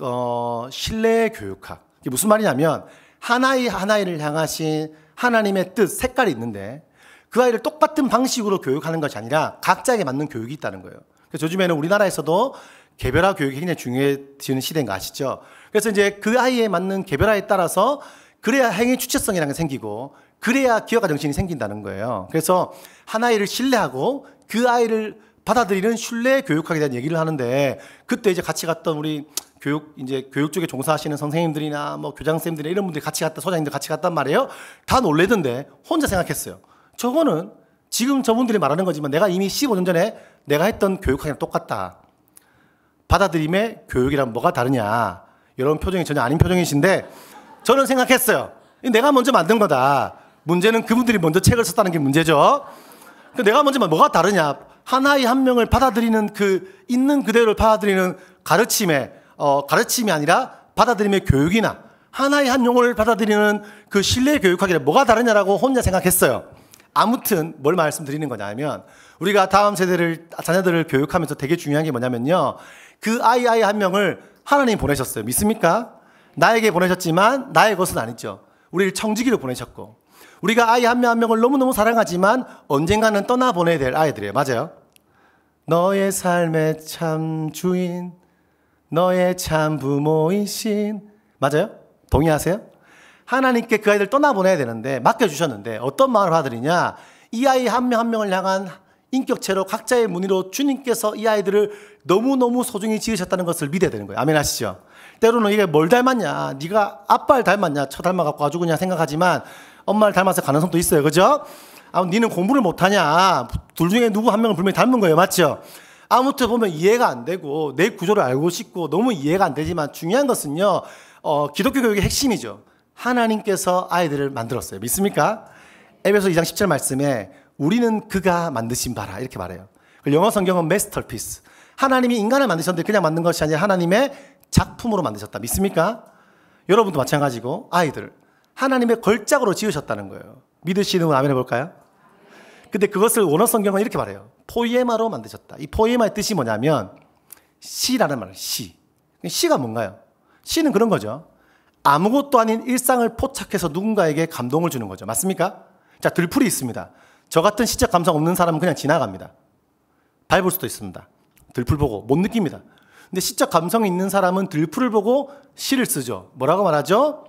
어, 신뢰 교육학. 이게 무슨 말이냐면 하나의 하나이를 향하신 하나님의 뜻, 색깔이 있는데 그 아이를 똑같은 방식으로 교육하는 것이 아니라 각자에게 맞는 교육이 있다는 거예요. 그래서 요즘에는 우리나라에서도 개별화 교육이 굉장히 중요해지는 시대인 거 아시죠? 그래서 이제 그 아이에 맞는 개별화에 따라서 그래야 행위 주체성이라는 게 생기고 그래야 기여가 정신이 생긴다는 거예요. 그래서 하나의를 신뢰하고 그 아이를 받아들이는 신뢰 교육학에 대한 얘기를 하는데 그때 이제 같이 갔던 우리 교육 이제 교육 쪽에 종사하시는 선생님들이나 뭐 교장 선생님들이 이런 분들이 같이 갔다 소장님들 같이 갔단 말이에요. 다 놀래던데 혼자 생각했어요. 저거는 지금 저분들이 말하는 거지만 내가 이미 15년 전에 내가 했던 교육학이랑 똑같다. 받아들임의 교육이랑 뭐가 다르냐. 여러분 표정이 전혀 아닌 표정이신데 저는 생각했어요. 내가 먼저 만든 거다. 문제는 그분들이 먼저 책을 썼다는 게 문제죠. 그 내가 먼저 뭐가 다르냐. 하나의 한 명을 받아들이는 그 있는 그대로를 받아들이는 가르침에 어, 가르침이 아니라 받아들임의 교육이나 하나의 한 용어를 받아들이는 그 신뢰 교육학이라 뭐가 다르냐라고 혼자 생각했어요. 아무튼 뭘 말씀드리는 거냐면 우리가 다음 세대를 자녀들을 교육하면서 되게 중요한 게 뭐냐면요. 그 아이 아이 한 명을 하나님 보내셨어요. 믿습니까? 나에게 보내셨지만 나의 것은 아니죠. 우리를 청지기로 보내셨고 우리가 아이 한 명 한 명을 너무너무 사랑하지만 언젠가는 떠나 보내야 될 아이들이에요. 맞아요. 너의 삶의 참 주인 너의 참 부모이신 맞아요? 동의하세요? 하나님께 그 아이들 떠나보내야 되는데 맡겨주셨는데 어떤 마음을 받으리냐 이 아이 한 명한 한 명을 향한 인격체로 각자의 무늬로 주님께서 이 아이들을 너무너무 소중히 지으셨다는 것을 믿어야 되는 거예요 아멘 하시죠? 때로는 이게 뭘 닮았냐 네가 아빠를 닮았냐 저 닮아갖고 아주 그냥 생각하지만 엄마를 닮았을 가능성도 있어요 그죠? 아, 니는 공부를 못하냐 둘 중에 누구 한 명은 분명히 닮은 거예요 맞죠? 아무튼 보면 이해가 안 되고 내 구조를 알고 싶고 너무 이해가 안 되지만 중요한 것은요. 어, 기독교 교육의 핵심이죠. 하나님께서 아이들을 만들었어요. 믿습니까? 에베소 2장 10절 말씀에 우리는 그가 만드신 바라 이렇게 말해요. 영어 성경은 m a s t e 하나님이 인간을 만드셨는데 그냥 만든 것이 아니라 하나님의 작품으로 만드셨다. 믿습니까? 여러분도 마찬가지고 아이들 하나님의 걸작으로 지으셨다는 거예요. 믿으시는 분 아멘 해볼까요? 근데 그것을 원어 성경은 이렇게 말해요. 포에마로 만드셨다. 이포에마의 뜻이 뭐냐면 시라는 말을 시. 그러니까 시가 뭔가요? 시는 그런 거죠. 아무것도 아닌 일상을 포착해서 누군가에게 감동을 주는 거죠. 맞습니까? 자, 들풀이 있습니다. 저 같은 시적 감성 없는 사람은 그냥 지나갑니다. 밟을 수도 있습니다. 들풀 보고 못 느낍니다. 근데 시적 감성이 있는 사람은 들풀을 보고 시를 쓰죠. 뭐라고 말하죠?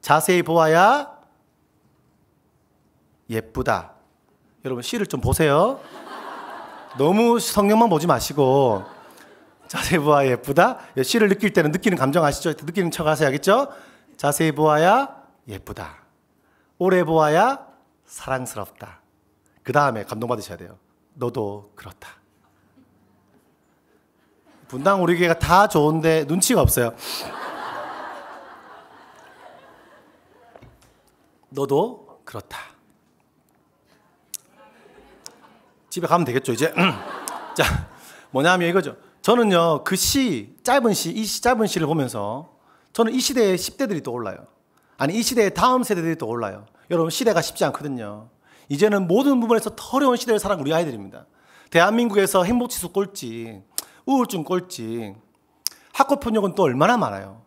자세히 보아야 예쁘다. 여러분 씨를 좀 보세요. 너무 성경만 보지 마시고 자세히 보아 예쁘다. 씨를 예, 느낄 때는 느끼는 감정 아시죠? 느끼는 척 하세요. 겠죠 자세히 보아야 예쁘다. 오래 보아야 사랑스럽다. 그 다음에 감동받으셔야 돼요. 너도 그렇다. 분당 우리 교회가 다 좋은데 눈치가 없어요. 너도 그렇다. 집에 가면 되겠죠 이제 음. 자 뭐냐면 이거죠 저는요 그 시 짧은 시이시 짧은 시를 보면서 저는 이 시대의 10대들이 떠올라요 아니 이 시대의 다음 세대들이 떠올라요 여러분 시대가 쉽지 않거든요 이제는 모든 부분에서 터러운 시대를 살아 우리 아이들입니다 대한민국에서 행복지수 꼴찌 우울증 꼴찌 학고 폭력은 또 얼마나 많아요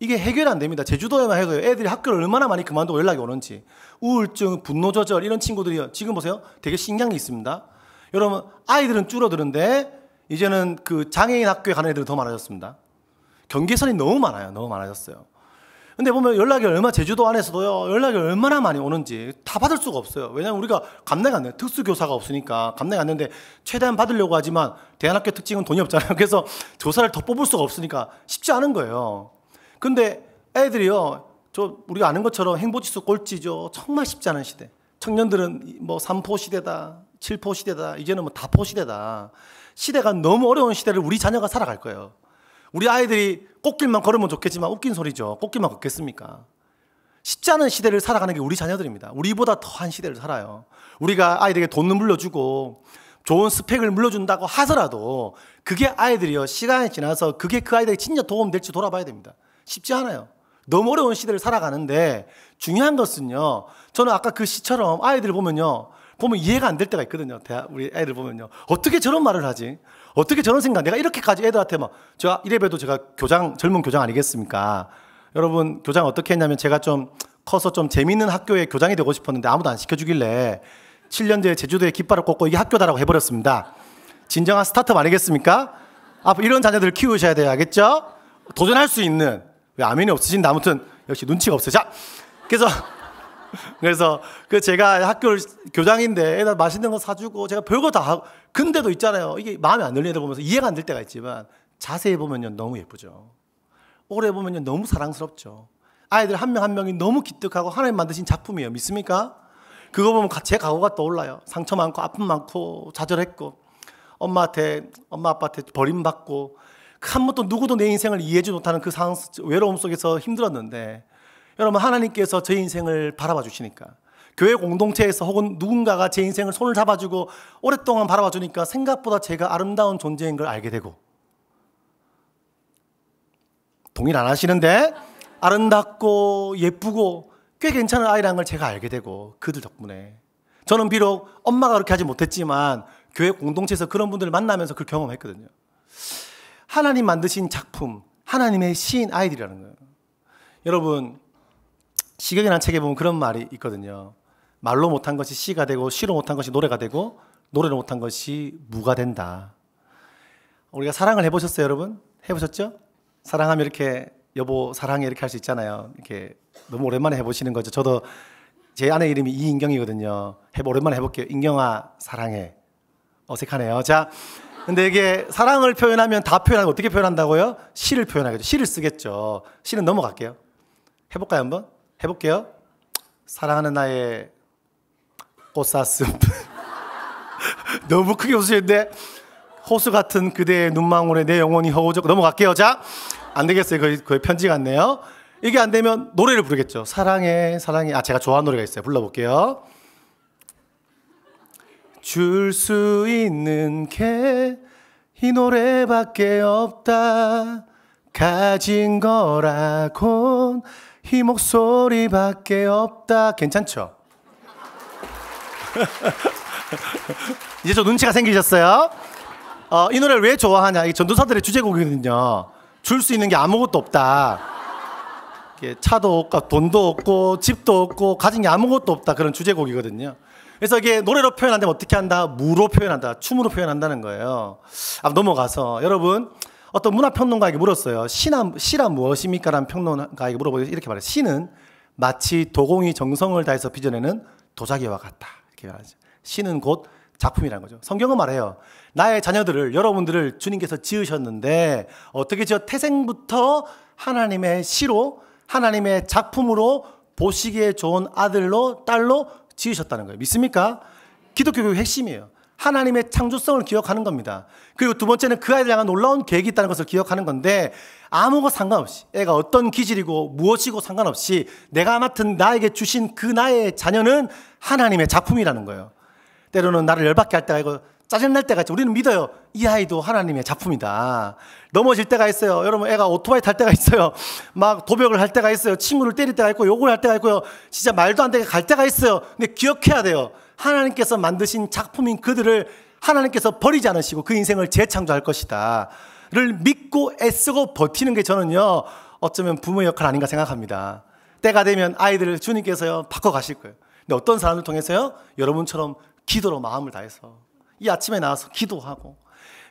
이게 해결이 안 됩니다. 제주도에만 해도 애들이 학교를 얼마나 많이 그만두고 연락이 오는지. 우울증, 분노 조절 이런 친구들이 지금 보세요. 되게 신기한 게 있습니다. 여러분 아이들은 줄어드는데 이제는 그 장애인 학교에 가는 애들이 더 많아졌습니다. 경계선이 너무 많아요. 너무 많아졌어요. 근데 보면 연락이 얼마 제주도 안에서도요 연락이 얼마나 많이 오는지 다 받을 수가 없어요 왜냐면 하 우리가 감당이 안 돼요 특수교사가 없으니까 감당이 안 되는데 최대한 받으려고 하지만 대안학교 특징은 돈이 없잖아요 그래서 조사를 더 뽑을 수가 없으니까 쉽지 않은 거예요 근데 애들이요 저 우리가 아는 것처럼 행보지수 꼴찌죠 정말 쉽지 않은 시대 청년들은 뭐 삼포 시대다 칠포 시대다. 이제는 뭐 다 포 시대다. 시대가 너무 어려운 시대를 우리 자녀가 살아갈 거예요. 우리 아이들이 꽃길만 걸으면 좋겠지만 웃긴 소리죠. 꽃길만 걷겠습니까? 쉽지 않은 시대를 살아가는 게 우리 자녀들입니다. 우리보다 더한 시대를 살아요. 우리가 아이들에게 돈을 물려주고 좋은 스펙을 물려준다고 하더라도 그게 아이들이요. 시간이 지나서 그게 그 아이들에게 진짜 도움 될지 돌아봐야 됩니다. 쉽지 않아요. 너무 어려운 시대를 살아가는데 중요한 것은요. 저는 아까 그 시처럼 아이들을 보면요. 보면 이해가 안 될 때가 있거든요. 대학 우리 애들 보면요. 어떻게 저런 말을 하지? 어떻게 저런 생각? 내가 이렇게까지 애들한테 막, 제가 이래봬도 제가 교장, 젊은 교장 아니겠습니까? 여러분, 교장 어떻게 했냐면 제가 좀 커서 좀 재밌는 학교의 교장이 되고 싶었는데 아무도 안 시켜주길래 7년 제 제주도에 깃발을 꽂고 이게 학교다라고 해버렸습니다. 진정한 스타트업 아니겠습니까? 앞으로 이런 자녀들을 키우셔야 돼야겠죠 도전할 수 있는. 왜 아멘이 없으신데 아무튼 역시 눈치가 없어요. 자, 그래서 그래서 그 제가 학교를 교장인데 애들 맛있는 거 사주고 제가 별거 다 하고 근데도 있잖아요. 이게 마음에 안 들리는 애 보면서 이해가 안 될 때가 있지만 자세히 보면요 너무 예쁘죠. 오래 보면요 너무 사랑스럽죠. 아이들 한 명 한 명이 너무 기특하고 하나님 만드신 작품이에요. 믿습니까? 그거 보면 제각오가 떠올라요. 상처 많고 아픔 많고 좌절했고 엄마한테 엄마 아빠한테 버림받고 그 한 번도 누구도 내 인생을 이해하지 못하는 그 상황 외로움 속에서 힘들었는데 여러분 하나님께서 제 인생을 바라봐 주시니까 교회 공동체에서 혹은 누군가가 제 인생을 손을 잡아주고 오랫동안 바라봐 주니까 생각보다 제가 아름다운 존재인 걸 알게 되고 동의를 안 하시는데 아름답고 예쁘고 꽤 괜찮은 아이라는 걸 제가 알게 되고 그들 덕분에 저는 비록 엄마가 그렇게 하지 못했지만 교회 공동체에서 그런 분들을 만나면서 그 경험했거든요. 하나님 만드신 작품, 하나님의 시인 아이들이라는 거예요. 여러분 시경이라는 책에 보면 그런 말이 있거든요. 말로 못한 것이 시가 되고 시로 못한 것이 노래가 되고 노래로 못한 것이 무가 된다. 우리가 사랑을 해보셨어요, 여러분? 해보셨죠? 사랑하면 이렇게 여보 사랑해 이렇게 할 수 있잖아요. 이렇게 너무 오랜만에 해보시는 거죠. 저도 제 아내 이름이 이인경이거든요. 해보 오랜만에 해볼게요. 인경아 사랑해. 어색하네요. 자, 근데 이게 사랑을 표현하면 다 표현하고 어떻게 표현한다고요? 시를 표현하겠죠. 시를 쓰겠죠. 시는 넘어갈게요. 해볼까요 한번? 해볼게요. 사랑하는 나의 꽃사슴. 너무 크게 웃으셨는데 호수 같은 그대의 눈망울에 내 영혼이 허우적 넘어갈게요. 자, 안 되겠어요. 거의, 거의 편지 같네요. 이게 안 되면 노래를 부르겠죠. 사랑해, 사랑해. 아, 제가 좋아하는 노래가 있어요. 불러볼게요. 줄 수 있는 게 이 노래밖에 없다. 가진 거라곤 이 목소리밖에 없다. 괜찮죠? 이제 좀 눈치가 생기셨어요? 어, 이 노래를 왜 좋아하냐? 이 전도사들의 주제곡이거든요. 줄 수 있는 게 아무것도 없다. 차도 없고 돈도 없고 집도 없고 가진 게 아무것도 없다 그런 주제곡이거든요. 그래서 이게 노래로 표현한다면 어떻게 한다? 무로 표현한다. 춤으로 표현한다는 거예요. 넘어가서 여러분 어떤 문화평론가에게 물었어요. 시나, 시란 무엇입니까? 라는 평론가에게 물어보고 이렇게 말해요. 시는 마치 도공이 정성을 다해서 빚어내는 도자기와 같다. 이렇게 말하죠. 시는 곧 작품이라는 거죠. 성경은 말해요. 나의 자녀들을, 여러분들을 주님께서 지으셨는데 어떻게 저 태생부터 하나님의 시로 하나님의 작품으로 보시기에 좋은 아들로, 딸로 지으셨다는 거예요. 믿습니까? 기독교의 핵심이에요. 하나님의 창조성을 기억하는 겁니다. 그리고 두 번째는 그아이들 향한 놀라운 계획이 있다는 것을 기억하는 건데 아무거 상관없이 애가 어떤 기질이고 무엇이고 상관없이 내가 맡은 나에게 주신 그 나의 자녀는 하나님의 작품이라는 거예요. 때로는 나를 열받게 할 때가 있고 짜증날 때가 있죠. 우리는 믿어요. 이 아이도 하나님의 작품이다. 넘어질 때가 있어요. 여러분, 애가 오토바이 탈 때가 있어요. 막 도벽을 할 때가 있어요. 친구를 때릴 때가 있고, 욕을 할 때가 있고요. 진짜 말도 안 되게 갈 때가 있어요. 근데 기억해야 돼요. 하나님께서 만드신 작품인 그들을 하나님께서 버리지 않으시고 그 인생을 재창조할 것이다. 를 믿고 애쓰고 버티는 게 저는요, 어쩌면 부모의 역할 아닌가 생각합니다. 때가 되면 아이들을 주님께서요, 바꿔가실 거예요. 근데 어떤 사람을 통해서요, 여러분처럼 기도로 마음을 다해서 이 아침에 나와서 기도하고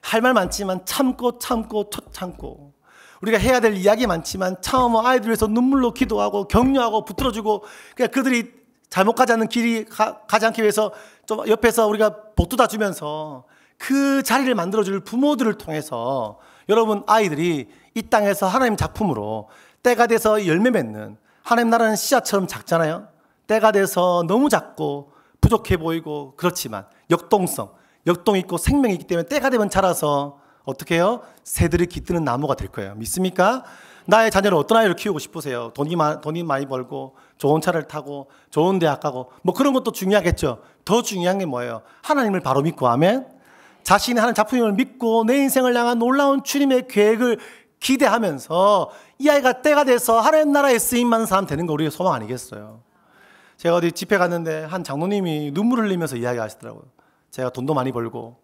할 말 많지만 참고 참고 참고 우리가 해야 될 이야기 많지만 참어 아이들에서 눈물로 기도하고 격려하고 붙들어주고 그냥 그들이 잘못 가지 않는 길이 가, 가지 않기 위해서 좀 옆에서 우리가 복도다 주면서 그 자리를 만들어줄 부모들을 통해서 여러분 아이들이 이 땅에서 하나님 작품으로 때가 돼서 열매 맺는 하나님 나라는 씨앗처럼 작잖아요. 때가 돼서 너무 작고 부족해 보이고 그렇지만 역동성, 역동 있고 생명이 있기 때문에 때가 되면 자라서 어떻게 해요? 새들이 깃드는 나무가 될 거예요. 믿습니까? 나의 자녀를 어떤 아이를 키우고 싶으세요? 돈이, 마, 돈이 많이 벌고, 좋은 차를 타고, 좋은 대학 가고, 뭐 그런 것도 중요하겠죠. 더 중요한 게 뭐예요? 하나님을 바로 믿고, 아멘? 자신이 하는 작품을 믿고, 내 인생을 향한 놀라운 주님의 계획을 기대하면서, 이 아이가 때가 돼서 하나님 나라에 쓰임 받는 사람 되는 거 우리의 소망 아니겠어요? 제가 어디 집회 갔는데, 한 장로님이 눈물 흘리면서 이야기 하시더라고요. 제가 돈도 많이 벌고,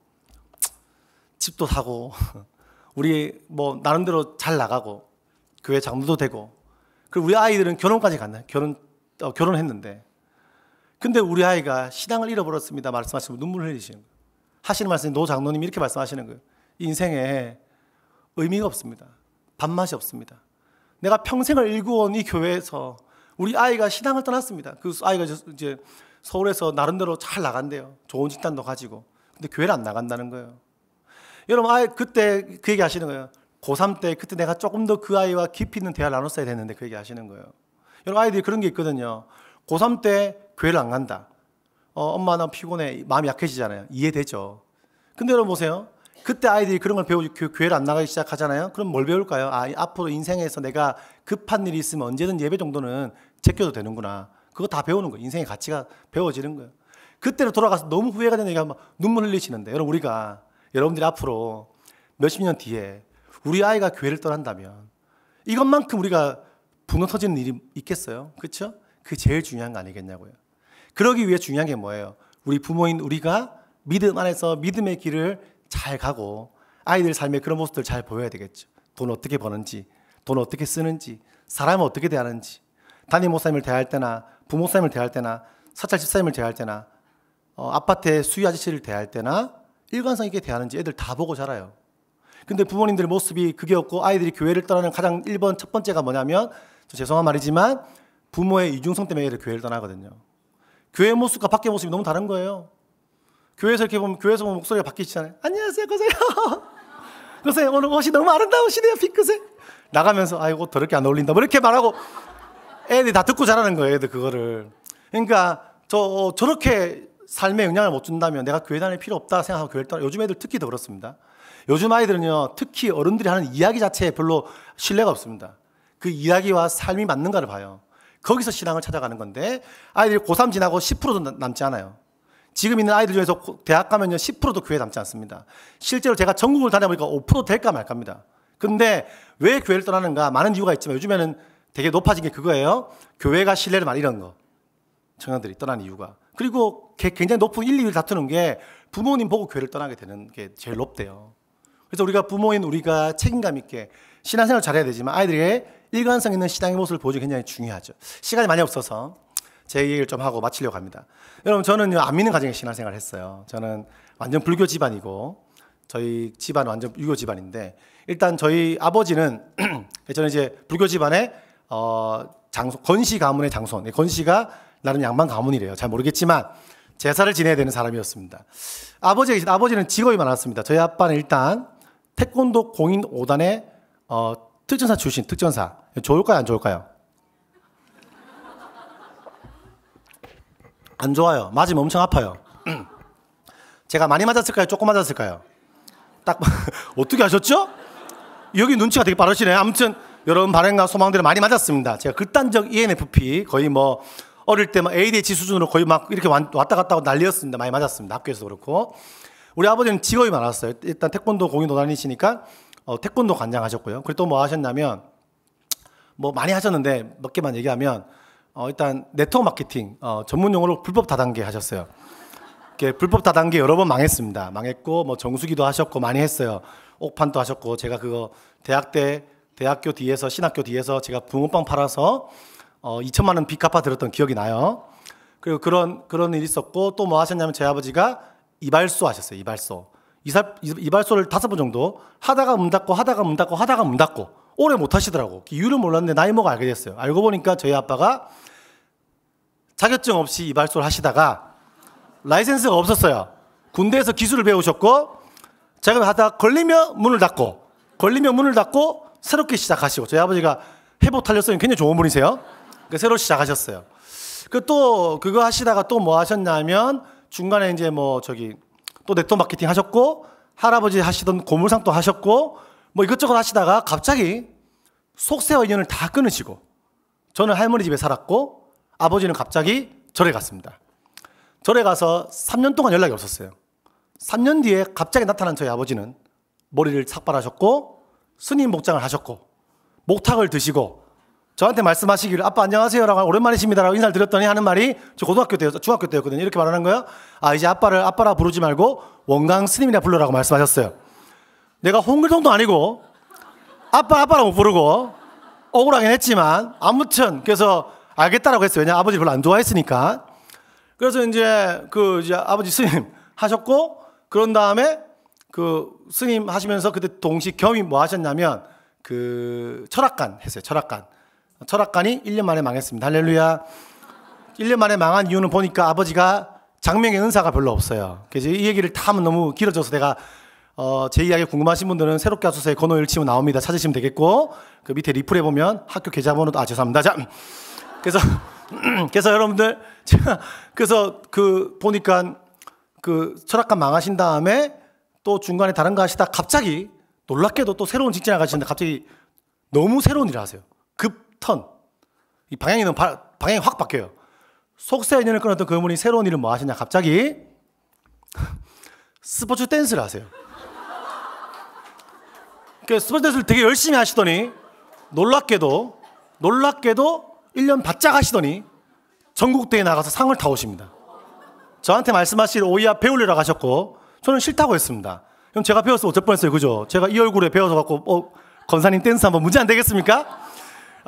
집도 사고, 우리 뭐 나름대로 잘 나가고, 교회 장로도 되고 그리고 우리 아이들은 결혼까지 갔나요? 결혼 어, 결혼했는데 근데 우리 아이가 신앙을 잃어버렸습니다. 말씀하시고 눈물 흘리시는 거예요. 하시는 말씀이 노 장로님이 렇게 말씀하시는 거예요. 인생에 의미가 없습니다. 밥맛이 없습니다. 내가 평생을 일구온 이 교회에서 우리 아이가 신앙을 떠났습니다. 그 아이가 이제 서울에서 나름대로 잘 나간대요. 좋은 직단도 가지고. 근데 교회를 안 나간다는 거예요. 여러분, 아예 그때 그 얘기 하시는 거예요. 고3 때 그때 내가 조금 더 그 아이와 깊이 있는 대화를 나눴어야 되는데 그 얘기 하시는 거예요. 여러 분 아이들이 그런 게 있거든요. 고3 때 교회를 안 간다. 어, 엄마 나 피곤해. 마음이 약해지잖아요. 이해되죠. 근데 여러분 보세요. 그때 아이들이 그런 걸배우고 교회를 안 나가기 시작하잖아요. 그럼 뭘 배울까요? 아, 앞으로 인생에서 내가 급한 일이 있으면 언제든 예배 정도는 제껴도 되는구나. 그거 다 배우는 거예요. 인생의 가치가 배워지는 거예요. 그때로 돌아가서 너무 후회가 되는 얘기하 눈물 흘리시는데 여러분 우리가 여러분들이 앞으로 몇십 년 뒤에 우리 아이가 교회를 떠난다면 이것만큼 우리가 분노 터지는 일이 있겠어요? 그렇죠? 그 제일 중요한 거 아니겠냐고요. 그러기 위해 중요한 게 뭐예요? 우리 부모인 우리가 믿음 안에서 믿음의 길을 잘 가고 아이들 삶의 그런 모습들 잘 보여야 되겠죠. 돈 어떻게 버는지, 돈 어떻게 쓰는지, 사람을 어떻게 대하는지, 담임 목사님을 대할 때나 부목사님을 대할 때나 사찰 집사님을 대할 때나 어, 아파트의 수위 아저씨를 대할 때나 일관성 있게 대하는지 애들 다 보고 자라요. 근데 부모님들의 모습이 그게 없고 아이들이 교회를 떠나는 가장 1번 첫 번째가 뭐냐면 죄송한 말이지만 부모의 이중성 때문에 애들 교회를 떠나거든요. 교회 모습과 밖의 모습이 너무 다른 거예요. 교회에서 이렇게 보면 교회에서 보면 목소리가 바뀌시잖아요. 안녕하세요, 거세요. 거세요. 오늘 옷이 너무 아름다우시네요, 핑크색. 나가면서 아이고 더럽게 안 어울린다. 뭐 이렇게 말하고 애들이 다 듣고 자라는 거예요, 애들 그거를. 그러니까 저 저렇게 삶에 영향을 못 준다면 내가 교회 다닐 필요 없다 생각하고 교회 를 떠나. 요 요즘 애들 특히 더 그렇습니다. 요즘 아이들은요, 특히 어른들이 하는 이야기 자체에 별로 신뢰가 없습니다. 그 이야기와 삶이 맞는가를 봐요. 거기서 신앙을 찾아가는 건데, 아이들이 고3 지나고 10%도 남지 않아요. 지금 있는 아이들 중에서 대학 가면요, 10%도 교회 에 남지 않습니다. 실제로 제가 전국을 다녀보니까 5% 될까 말까입니다. 근데 왜 교회를 떠나는가? 많은 이유가 있지만 요즘에는 되게 높아진 게 그거예요. 교회가 신뢰를 많이 잃은 거. 청년들이 떠난 이유가. 그리고 굉장히 높은 1, 2를 위 다투는 게 부모님 보고 교회를 떠나게 되는 게 제일 높대요. 그래서 우리가 부모인 우리가 책임감 있게 신앙생활 잘해야 되지만 아이들의 일관성 있는 신앙의 모습을 보여주기 굉장히 중요하죠. 시간이 많이 없어서 제 얘기를 좀 하고 마치려고 합니다. 여러분 저는안 믿는 가정에 신앙생활 을 했어요. 저는 완전 불교 집안이고 저희 집안 완전 유교 집안인데 일단 저희 아버지는 저는 이제 불교 집안의 어 장소 건시 가문의 장손. 건시가 예, 나름 양반 가문이래요. 잘 모르겠지만 제사를 지내야 되는 사람이었습니다. 아버지 아버지는 직업이 많았습니다. 저희 아빠는 일단 태권도 공인 5단의 어, 특전사 출신 특전사 좋을까요 안 좋을까요? 안 좋아요. 맞으면 엄청 아파요. 제가 많이 맞았을까요? 조금 맞았을까요? 딱 어떻게 아셨죠? 여기 눈치가 되게 빠르시네. 아무튼 여러분 바램과 소망들을 많이 맞았습니다. 제가 극단적 ENFP 거의 뭐 어릴 때 막 ADHD 수준으로 거의 막 이렇게 왔다 갔다 하고 난리였습니다. 많이 맞았습니다. 학교에서 그렇고. 우리 아버지는 직업이 많았어요. 일단 태권도 공인 도단이시니까 어, 태권도 관장 하셨고요. 그리고 또 뭐 하셨냐면 뭐 많이 하셨는데 몇 개만 얘기하면 어, 일단 네트워크 마케팅 어, 전문 용어로 불법 다단계 하셨어요. 불법 다단계 여러 번 망했습니다. 망했고 뭐 정수기도 하셨고 많이 했어요. 옥판도 하셨고 제가 그거 대학 때 대학교 뒤에서 신학교 뒤에서 제가 붕어빵 팔아서 어, 2천만 원빚 갚아 들었던 기억이 나요. 그리고 그런 그런 일이 있었고 또 뭐 하셨냐면 제 아버지가 이발소 하셨어요. 이발소. 이사, 이발소를 다섯 번 정도 하다가 문 닫고 하다가 문 닫고 하다가 문 닫고 오래 못 하시더라고. 그 이유를 몰랐는데 나이 먹어 알게 됐어요. 알고 보니까 저희 아빠가 자격증 없이 이발소를 하시다가 라이센스가 없었어요. 군대에서 기술을 배우셨고 자격을 하다 걸리면 문을 닫고 걸리면 문을 닫고 새롭게 시작하시고 저희 아버지가 회복 탄력성이 굉장히 좋은 분이세요. 그러니까 새로 시작하셨어요. 그 또 그거 하시다가 또 뭐 하셨냐면 중간에 이제 뭐 저기 또 네트워크 마케팅 하셨고 할아버지 하시던 고물상도 하셨고 뭐 이것저것 하시다가 갑자기 속세와 인연을 다 끊으시고 저는 할머니 집에 살았고 아버지는 갑자기 절에 갔습니다. 절에 가서 3년 동안 연락이 없었어요. 3년 뒤에 갑자기 나타난 저희 아버지는 머리를 삭발하셨고 스님 목장을 하셨고 목탁을 드시고 저한테 말씀하시기를 아빠 안녕하세요라고 오랜만이십니다라고 인사를 드렸더니 하는 말이 저 고등학교 때 중학교 때였거든요. 이렇게 말하는 거예요. 아 이제 아빠를 아빠라 부르지 말고 원강 스님이라 불러라고 말씀하셨어요. 내가 홍길동도 아니고 아빠 아빠라고 부르고 억울하긴 했지만 아무튼 그래서 알겠다라고 했어요. 왜냐 아버지 별로 안 좋아했으니까. 그래서 이제 그 이제 아버지 스님 하셨고 그런 다음에 그 스님 하시면서 그때 동시 겸임 뭐 하셨냐면 그 철학관 했어요. 철학관. 철학관이 1년 만에 망했습니다. 할렐루야. 1년 만에 망한 이유는 보니까 아버지가 장명의 은사가 별로 없어요. 그래서 이 얘기를 다 하면 너무 길어져서 내가 어, 제 이야기 궁금하신 분들은 새롭게 하소서의 건호일 치면 나옵니다. 찾으시면 되겠고 그 밑에 리플에 보면 학교 계좌번호도 아 죄송합니다. 자 그래서 그래서 여러분들 제가 그래서 그 보니까 그 철학관 망하신 다음에 또 중간에 다른 거 하시다 갑자기 놀랍게도 또 새로운 직장에 가시는데 갑자기 너무 새로운 일을 하세요. 턴. 이 방향이 너무 바, 방향이 확 바뀌어요. 속세 인연을 끊었던 그분이 새로운 일을 뭐 하시냐 갑자기 스포츠 댄스를 하세요. 그 스포츠 댄스를 되게 열심히 하시더니 놀랍게도 놀랍게도 1년 바짝 하시더니 전국대회 나가서 상을 타오십니다. 저한테 말씀하실 오이야 배우려고 하셨고 저는 싫다고 했습니다. 그럼 제가 배웠으면 어쩔 뻔했어요. 그죠? 제가 이 얼굴에 배워서 갖고 어, 검사님 댄스 한번 문제 안 되겠습니까?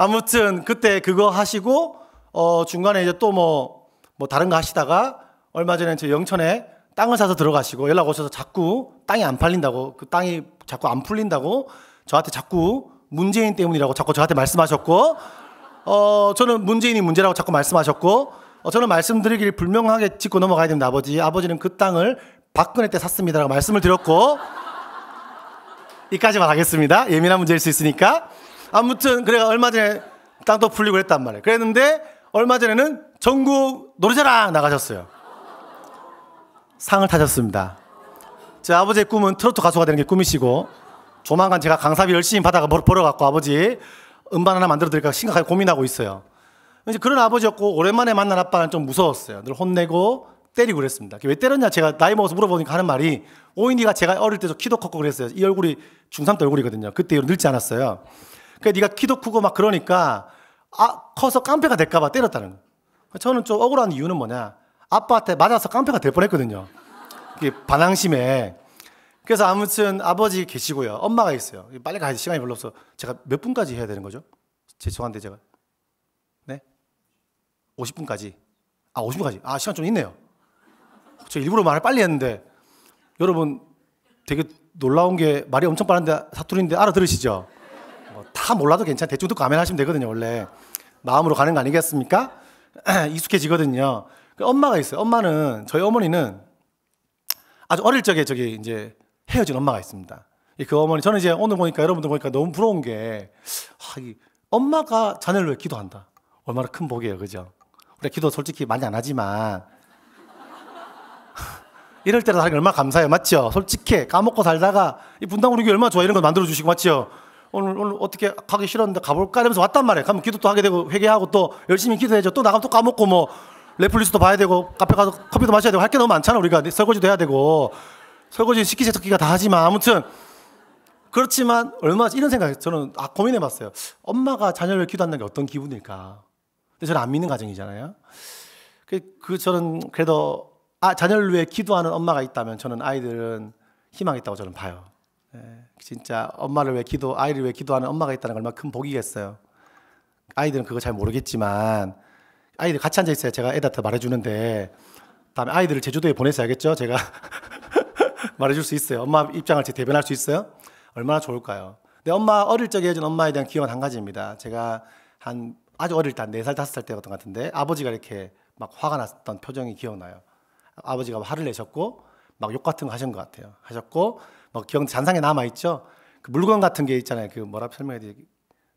아무튼 그때 그거 하시고 어 중간에 이제 또뭐뭐 뭐 다른 거 하시다가 얼마 전에 저 영천에 땅을 사서 들어가시고 연락 오셔서 자꾸 땅이 안 팔린다고 그 땅이 자꾸 안 풀린다고 저한테 자꾸 문재인 때문이라고 자꾸 저한테 말씀하셨고 어 저는 문재인이 문제라고 자꾸 말씀하셨고 어, 저는 말씀드리기를 불명하게 짚고 넘어가야 됩니다 아버지 아버지는 그 땅을 박근혜 때 샀습니다라고 말씀을 드렸고 이까지만 하겠습니다 예민한 문제일 수 있으니까 아무튼 그래가 얼마 전에 땅도 풀리고 그랬단 말이에요. 그랬는데 얼마 전에는 전국 노래자랑 나가셨어요. 상을 타셨습니다. 제 아버지의 꿈은 트로트 가수가 되는 게 꿈이시고 조만간 제가 강사비 열심히 받아가 벌어갖고 아버지 음반 하나 만들어 드릴까 심각하게 고민하고 있어요. 이제 그런 아버지였고 오랜만에 만난 아빠는 좀 무서웠어요. 늘 혼내고 때리고 그랬습니다. 왜 때렸냐 제가 나이 먹어서 물어보니까 하는 말이 오인이가 제가 어릴 때도 키도 컸고 그랬어요. 이 얼굴이 중3 때 얼굴이거든요. 그때 늙지 않았어요. 그러니까 네가 키도 크고 막 그러니까 아 커서 깡패가 될까 봐 때렸다는 거예요. 저는 좀 억울한 이유는 뭐냐? 아빠한테 맞아서 깡패가 될 뻔했거든요. 반항심에. 그래서 아무튼 아버지 계시고요. 엄마가 있어요. 빨리 가야 돼. 시간이 별로 없어. 제가 몇 분까지 해야 되는 거죠? 죄송한데 제가. 네? 50분까지. 아, 50분까지. 아, 시간 좀 있네요. 저 일부러 말을 빨리 했는데 여러분 되게 놀라운 게 말이 엄청 빠른데 사투리인데 알아들으시죠? 다 몰라도 괜찮아. 대충 듣고 아멘 하시면 되거든요, 원래. 마음으로 가는 거 아니겠습니까? 익숙해지거든요. 그 엄마가 있어요. 엄마는, 저희 어머니는 아주 어릴 적에 저기 이제 헤어진 엄마가 있습니다. 그 어머니, 저는 이제 오늘 보니까 여러분들 보니까 너무 부러운 게, 아, 이 엄마가 자녀를 위해 기도한다. 얼마나 큰 복이에요, 그죠? 우리 기도 솔직히 많이 안 하지만, 이럴 때라도 하는 얼마나 감사해요. 맞죠? 솔직히 까먹고 살다가 이 분당 우리 얼마나 좋아 이런 거 만들어 주시고 맞죠? 오늘 오늘 어떻게 가기 싫었는데 가볼까 하면서 왔단 말이에요. 가면 기도도 하게 되고 회개하고 또 열심히 기도해줘. 또 나가면 또 까먹고 뭐레플리스도 봐야 되고 카페 가서 커피도 마셔야 되고 할 게 너무 많잖아 우리가 네, 설거지도 해야 되고 설거지 식기세 척기가 다 하지만 아무튼 그렇지만 얼마 이런 생각 저는 아, 고민해봤어요. 엄마가 자녀를 기도한다는 게 어떤 기분일까? 근데 저는 안 믿는 가정이잖아요. 그, 그 저는 그래도 아, 자녀를 위해 기도하는 엄마가 있다면 저는 아이들은 희망 있다고 저는 봐요. 예, 진짜 엄마를 왜 기도 아이를 왜 기도하는 엄마가 있다는 걸 얼마나 큰 복이겠어요. 아이들은 그거 잘 모르겠지만 아이들 같이 앉아 있어요 제가 애들한테 말해주는데 다음에 아이들을 제주도에 보내서야겠죠. 제가 말해줄 수 있어요. 엄마 입장을 제 대변할 수 있어요. 얼마나 좋을까요? 근데 엄마 어릴 적에 해준 엄마에 대한 기억은 한 가지입니다. 제가 한 아주 어릴 때 한 네 살 다섯 살 때였던 것 같은데 아버지가 이렇게 막 화가 났던 표정이 기억나요. 아버지가 화를 내셨고 막 욕 같은 거 하신 것 같아요. 하셨고 막 기억 잔상에 남아 있죠. 그 물건 같은 게 있잖아요. 그 뭐라 설명해야 되지?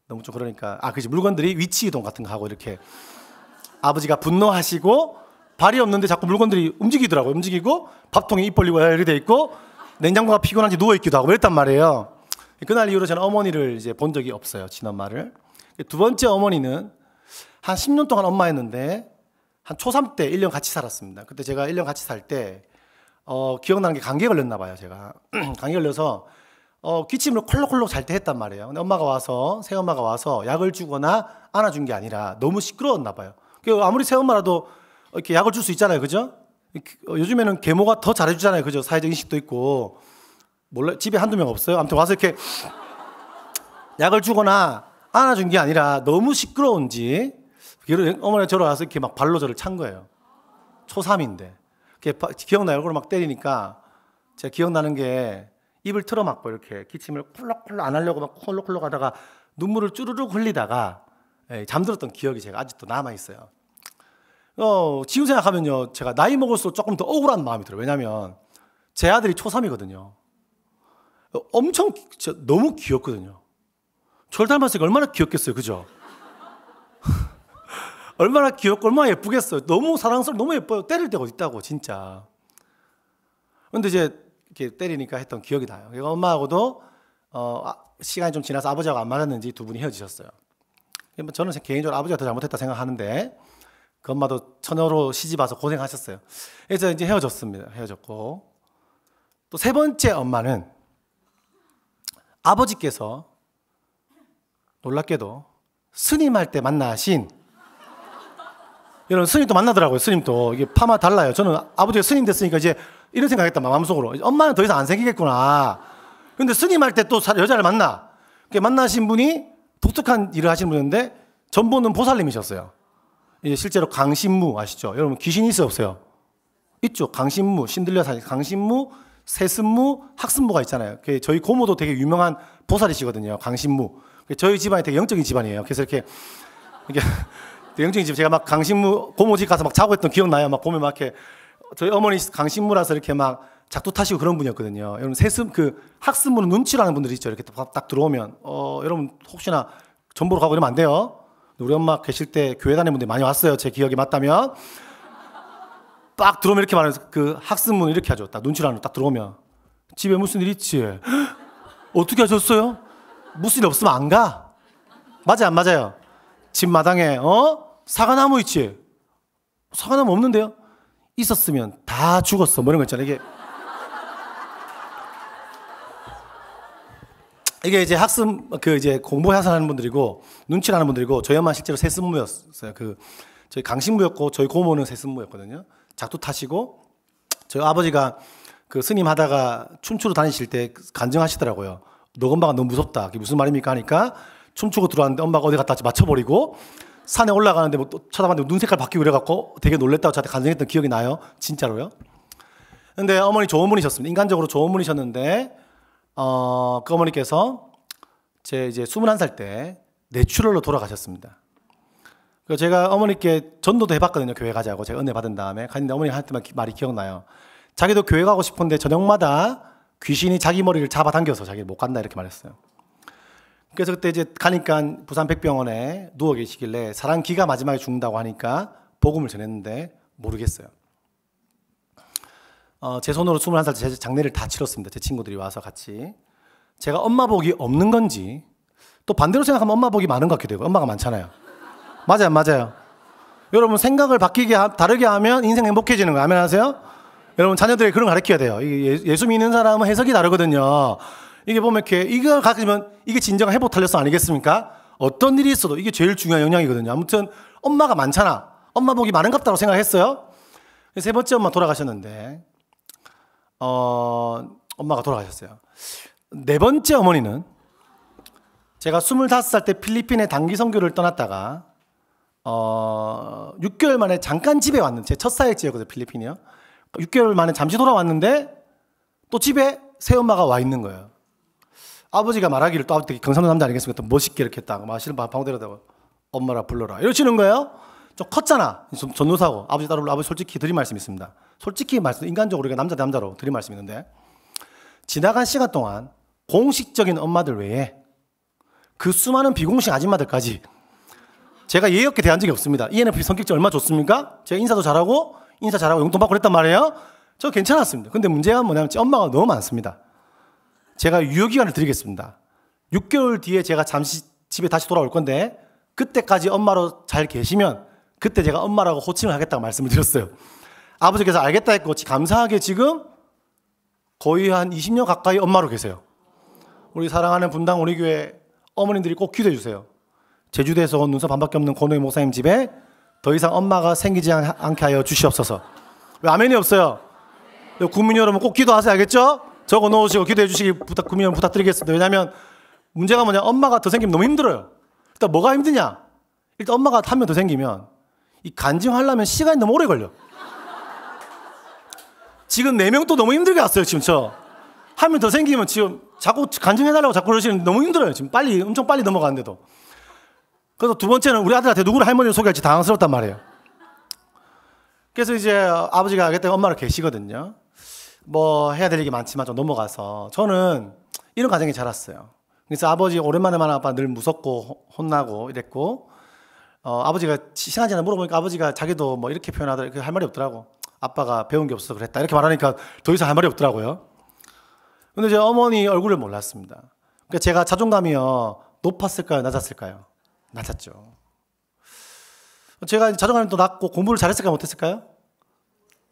너무 좀 그러니까 아 그지 물건들이 위치 이동 같은 거 하고 이렇게 아버지가 분노하시고 발이 없는데 자꾸 물건들이 움직이더라고요. 움직이고 밥통에 입 벌리고 이렇게 돼 있고 냉장고가 피곤한지 누워 있기도 하고 이랬단 말이에요. 그날 이후로 저는 어머니를 이제 본 적이 없어요. 친엄마를. 두 번째 어머니는 한 10년 동안 엄마였는데 한 초3 때 1년 같이 살았습니다. 그때 제가 1년 같이 살때 어, 기억나는 게 감기에 걸렸나 봐요, 제가. 감기 걸려서 어, 기침을 콜록콜록 잘 때 했단 말이에요. 근데 엄마가 와서, 새엄마가 와서 약을 주거나 안아준 게 아니라 너무 시끄러웠나 봐요. 그 아무리 새엄마라도 이렇게 약을 줄 수 있잖아요, 그죠? 그, 어, 요즘에는 계모가 더 잘해주잖아요, 그죠? 사회적 인식도 있고. 몰라 집에 한두 명 없어요. 아무튼 와서 이렇게 약을 주거나 안아준 게 아니라 너무 시끄러운지 어머니가 저러 와서 이렇게 막 발로 저를 찬 거예요. 초3인데. 기억나요? 얼굴을 막 때리니까 제가 기억나는 게 입을 틀어 막고 이렇게 기침을 콜록콜록 안 하려고 막 콜록콜록 하다가 눈물을 쭈르륵 흘리다가 예, 잠들었던 기억이 제가 아직도 남아 있어요. 어, 지금 생각하면요. 제가 나이 먹을수록 조금 더 억울한 마음이 들어요. 왜냐면 하제 아들이 초3이거든요. 어, 엄청 너무 귀엽거든요. 절를 닮았으니까 얼마나 귀엽겠어요. 그죠? 얼마나 귀엽고 얼마나 예쁘겠어요. 너무 사랑스러워, 너무 예뻐요. 때릴 데가 어딨다고, 진짜. 근데 이제 이렇게 때리니까 했던 기억이 나요. 엄마하고도 어, 아, 시간이 좀 지나서 아버지하고 안 맞았는지 두 분이 헤어지셨어요. 저는 개인적으로 아버지가 더 잘못했다 생각하는데 그 엄마도 처녀로 시집 와서 고생하셨어요. 그래서 이제 헤어졌습니다. 헤어졌고 또 세 번째 엄마는 아버지께서 놀랍게도 스님 할때 만나신 여러분 스님 또 만나더라고요. 스님 또 이게 파마 달라요. 저는 아버지가 스님 됐으니까 이제 이런 생각했다 마음속으로 엄마는 더 이상 안 생기겠구나. 근데 스님 할 때 또 여자를 만나. 그 만나신 분이 독특한 일을 하신 분인데 전부는 보살님이셨어요. 이제 실제로 강신무 아시죠? 여러분 귀신이 있어 없어요? 있죠. 강신무, 신들려 사실 강신무, 세습무, 학습무가 있잖아요. 그 저희 고모도 되게 유명한 보살이시거든요. 강신무. 저희 집안이 되게 영적인 집안이에요. 그래서 이렇게 이렇게 그 영적인 집 제가 막 강신무 고모집 가서 막 자고 했던 기억나요. 막 보면 막 이렇게 저희 어머니 강신무라서 이렇게 막 작두 타시고 그런 분이었거든요. 여러분 세습 그 학습문 눈치라는 분들 이 있죠. 이렇게 딱, 딱 들어오면 어 여러분 혹시나 전보로 가고 이러면 안 돼요. 우리 엄마 계실 때 교회 다니는 분들 이 많이 왔어요. 제 기억이 맞다면 딱 들어오면 이렇게 말해서 그 학습문 이렇게 하죠. 딱 눈치라는 딱 들어오면 집에 무슨 일 있지? 헉, 어떻게 하셨어요? 무슨 일 없으면 안 가. 맞아 요안 맞아요? 집 마당에 어 사과나무 있지? 사과나무 없는데요? 있었으면 다 죽었어. 뭐 이런 거 있잖아요. 이게 이게 이제 학습 그 이제 공부 하산하는 분들이고 눈치라는 분들이고 저희 엄마 실제로 세습모였어요. 그 저희 강신부였고 저희 고모는 세습모였거든요. 작두 타시고 저희 아버지가 그 스님 하다가 춘추로 다니실 때 간증하시더라고요. 노건바가 너 무섭다. 그게 무슨 말입니까? 하니까 춤추고 들어왔는데 엄마가 어디 갔다 왔지 맞춰버리고 산에 올라가는데 뭐 쳐다봤는데 눈 색깔 바뀌고 그래갖고 되게 놀랬다고 저한테 간증했던 기억이 나요. 진짜로요. 근데 어머니 좋은 분이셨습니다. 인간적으로 좋은 분이셨는데, 어, 그 어머니께서 제 이제 21살 때 내추럴로 돌아가셨습니다. 그 제가 어머니께 전도도 해봤거든요. 교회 가자고. 제가 은혜 받은 다음에. 갔는데 어머니가 할 때만 말이 기억나요. 자기도 교회 가고 싶은데 저녁마다 귀신이 자기 머리를 잡아당겨서 자기 못 간다 이렇게 말했어요. 그래서 그때 이제 가니까 부산 백병원에 누워 계시길래 사람 기가 마지막에 죽는다고 하니까 복음을 전했는데 모르겠어요. 어, 제 손으로 21살 제 장례를 다 치렀습니다. 제 친구들이 와서 같이. 제가 엄마 복이 없는 건지 또 반대로 생각하면 엄마 복이 많은 것 같기도 하고 엄마가 많잖아요. 맞아요, 맞아요. 여러분 생각을 바뀌게 하, 다르게 하면 인생 행복해지는 거예요. 아멘 하세요? 여러분 자녀들에게 그런 가르쳐야 돼요. 예, 예수 믿는 사람은 해석이 다르거든요. 이게 보면 이렇게 이걸 가지면 이게 진정한 회복 탄력성 아니겠습니까? 어떤 일이 있어도 이게 제일 중요한 영향이거든요. 아무튼 엄마가 많잖아. 엄마 복이 많은갑다고 생각했어요. 세 번째 엄마 돌아가셨는데 어, 엄마가 돌아가셨어요. 네 번째 어머니는 제가 25살 때 필리핀에 단기 선교를 떠났다가 어, 6개월 만에 잠깐 집에 왔는데 제첫 사역지였거든요 필리핀이요 6개월 만에 잠시 돌아왔는데 또 집에 새엄마가 와 있는 거예요 아버지가 말하기를 또 아버지 경상도 남자 아니겠습니까? 멋있게 이렇게 딱 마시는 방대로다가 엄마라 불러라 이러시는 거예요. 좀 컸잖아. 전도사고 아버지 따로 아버지 솔직히 드린 말씀이 있습니다. 솔직히 말씀 인간적으로 우리가 남자 대 남자로 드린 말씀이 있는데 지나간 시간 동안 공식적인 엄마들 외에 그 수많은 비공식 아줌마들까지 제가 예의 없게 대한 적이 없습니다. ENFP 성격이 얼마 좋습니까? 제가 인사도 잘하고 인사 잘하고 용돈 받고 그랬단 말이에요. 저 괜찮았습니다. 근데 문제가 뭐냐면 엄마가 너무 많습니다. 제가 유효기간을 드리겠습니다. 6개월 뒤에 제가 잠시 집에 다시 돌아올 건데 그때까지 엄마로 잘 계시면 그때 제가 엄마라고 호칭을 하겠다고 말씀을 드렸어요. 아버지께서 알겠다 했고 감사하게 지금 거의 한 20년 가까이 엄마로 계세요. 우리 사랑하는 분당 우리 교회 어머님들이 꼭 기도해 주세요. 제주도에서 온 눈썹 반밖에 없는 고노의 목사님 집에 더 이상 엄마가 생기지 않게 하여 주시옵소서. 왜 아멘이 없어요? 네. 국민 여러분 꼭 기도하세요. 알겠죠? 적어 놓으시고 기도해 주시기 부탁, 구면 부탁드리겠습니다. 왜냐면 문제가 뭐냐. 엄마가 더 생기면 너무 힘들어요. 일단 뭐가 힘드냐? 일단 엄마가 타면 더 생기면 이 간증하려면 시간이 너무 오래 걸려. 지금 네 명 또 너무 힘들게 왔어요. 지금 저. 하면 더 생기면 지금 자꾸 간증해달라고 자꾸 그러시는 너무 힘들어요. 지금 빨리, 엄청 빨리 넘어가는데도. 그래서 두 번째는 우리 아들한테 누구를 할머니를 소개할지 당황스럽단 말이에요. 그래서 이제 아버지가 알겠다고 엄마를 계시거든요. 뭐 해야 될 얘기 많지만 좀 넘어가서 저는 이런 가정에 자랐어요. 그래서 아버지 오랜만에 만난 아빠 늘 무섭고 혼나고 이랬고 어, 아버지가 친한지 나 물어보니까 아버지가 자기도 뭐 이렇게 표현하더라고 할 말이 없더라고 아빠가 배운 게 없어서 그랬다 이렇게 말하니까 더 이상 할 말이 없더라고요. 근데 제 어머니 얼굴을 몰랐습니다. 그러니까 제가 자존감이요 높았을까요 낮았을까요? 낮았죠. 제가 자존감이 또 낮고 공부를 잘했을까 못했을까요?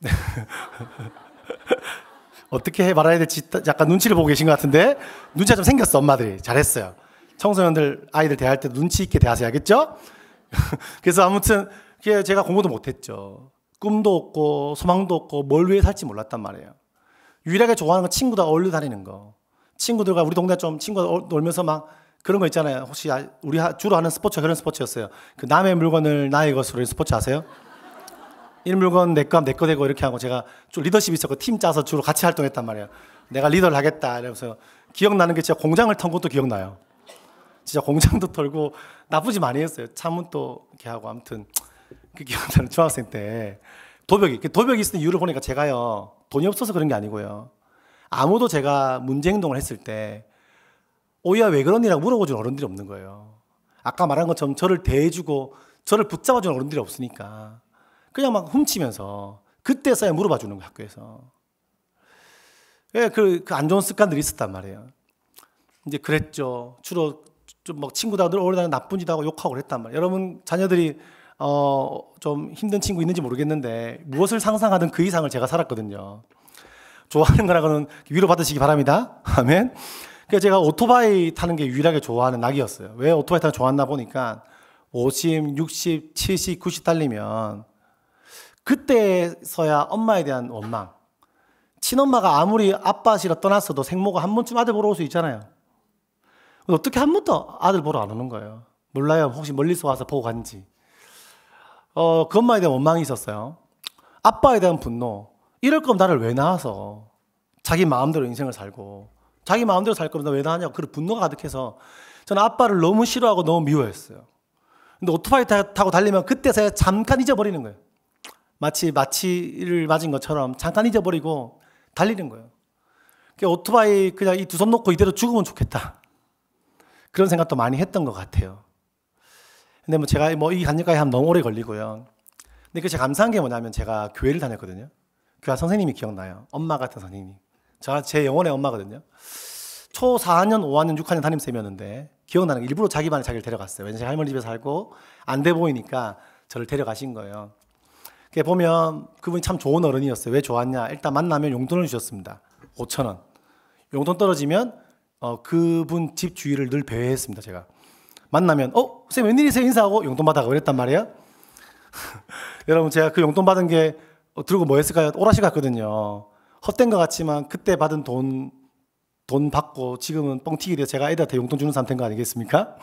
어떻게 해말해야 될지 약간 눈치를 보고 계신 것 같은데 눈치가 좀 생겼어 엄마들이 잘했어요. 청소년들 아이들 대할 때 눈치 있게 대하세요, 알겠죠? 그래서 아무튼 제가 공부도 못했죠. 꿈도 없고 소망도 없고 뭘 위해 살지 몰랐단 말이에요. 유일하게 좋아하는 건 친구들과 어울려 다니는 거. 친구들과 우리 동네 좀 친구가 어, 놀면서 막 그런 거 있잖아요. 혹시 아, 우리 주로 하는 스포츠 그런 스포츠였어요. 그 남의 물건을 나의 것으로 스포츠 아세요? 일 물건 내 거 내거 되고 이렇게 하고 제가 좀 리더십이 있었고 팀 짜서 주로 같이 활동했단 말이에요. 내가 리더를 하겠다 이러면서 기억나는 게 제가 공장을 턴 것도 기억나요. 진짜 공장도 털고 나쁘지 많이 했어요. 참문또 이렇게 하고 아무튼 그 기억나는 중학생 때 도벽이 그 도벽이 있었 이유를 보니까 제가요 돈이 없어서 그런 게 아니고요. 아무도 제가 문제 행동을 했을 때 오야 왜 그러니라고 물어보는 어른들이 없는 거예요. 아까 말한 것처럼 저를 대해주고 저를 붙잡아준 어른들이 없으니까 그냥 막 훔치면서 그때서야 물어봐 주는 거예요, 학교에서. 예, 그, 그안 좋은 습관들이 있었단 말이에요. 이제 그랬죠. 주로 좀 막친구들늘 오래 다 나쁜 짓 하고 욕하고 그랬단 말이에요. 여러분, 자녀들이 어, 좀 힘든 친구 있는지 모르겠는데 무엇을 상상하든 그 이상을 제가 살았거든요. 좋아하는 거라고는 위로받으시기 바랍니다. 아멘. 그 제가 오토바이 타는 게 유일하게 좋아하는 낙이었어요. 왜 오토바이 타는 좋았나 보니까 50, 60, 70, 90 달리면 그때서야 엄마에 대한 원망. 친엄마가 아무리 아빠시라 떠났어도 생모가 한 번쯤 아들 보러 올 수 있잖아요. 어떻게 한 번도 아들 보러 안 오는 거예요? 몰라요. 혹시 멀리서 와서 보고 간지. 어, 그 엄마에 대한 원망이 있었어요. 아빠에 대한 분노. 이럴 거면 나를 왜 낳아서 자기 마음대로 인생을 살고 자기 마음대로 살 거면 왜 낳냐고 그런 분노가 가득해서 저는 아빠를 너무 싫어하고 너무 미워했어요. 근데 오토바이 타고 달리면 그때서야 잠깐 잊어버리는 거예요. 마치 마취를 맞은 것처럼 잠깐 잊어버리고 달리는 거예요. 그 오토바이 그냥 이 두 손 놓고 이대로 죽으면 좋겠다. 그런 생각도 많이 했던 것 같아요. 근데 뭐 제가 뭐 이 간증까지 하면 너무 오래 걸리고요. 근데 그 제가 감사한 게 뭐냐면 제가 교회를 다녔거든요. 교회 선생님이 기억나요. 엄마 같은 선생님. 제가 제 영혼의 엄마거든요. 초 4학년, 5학년, 6학년 담임쌤이었는데 기억나는 게 일부러 자기 반에 자기를 데려갔어요. 왜냐면 할머니 집에 살고 안 돼 보이니까 저를 데려가신 거예요. 그게 보면 그분이 참 좋은 어른이었어요. 왜 좋았냐? 일단 만나면 용돈을 주셨습니다. 5천 원. 용돈 떨어지면 어, 그분 집 주위를 늘 배회했습니다. 제가 만나면 어, 쌤 웬일이세요? 인사하고 용돈 받아가 그랬단 말이야 여러분 제가 그 용돈 받은 게 어, 들고 뭐 했을까요? 오라시 갔거든요 헛된 것 같지만 그때 받은 돈 돈 받고 지금은 뻥튀기돼 제가 애들한테 용돈 주는 상태인 거 아니겠습니까?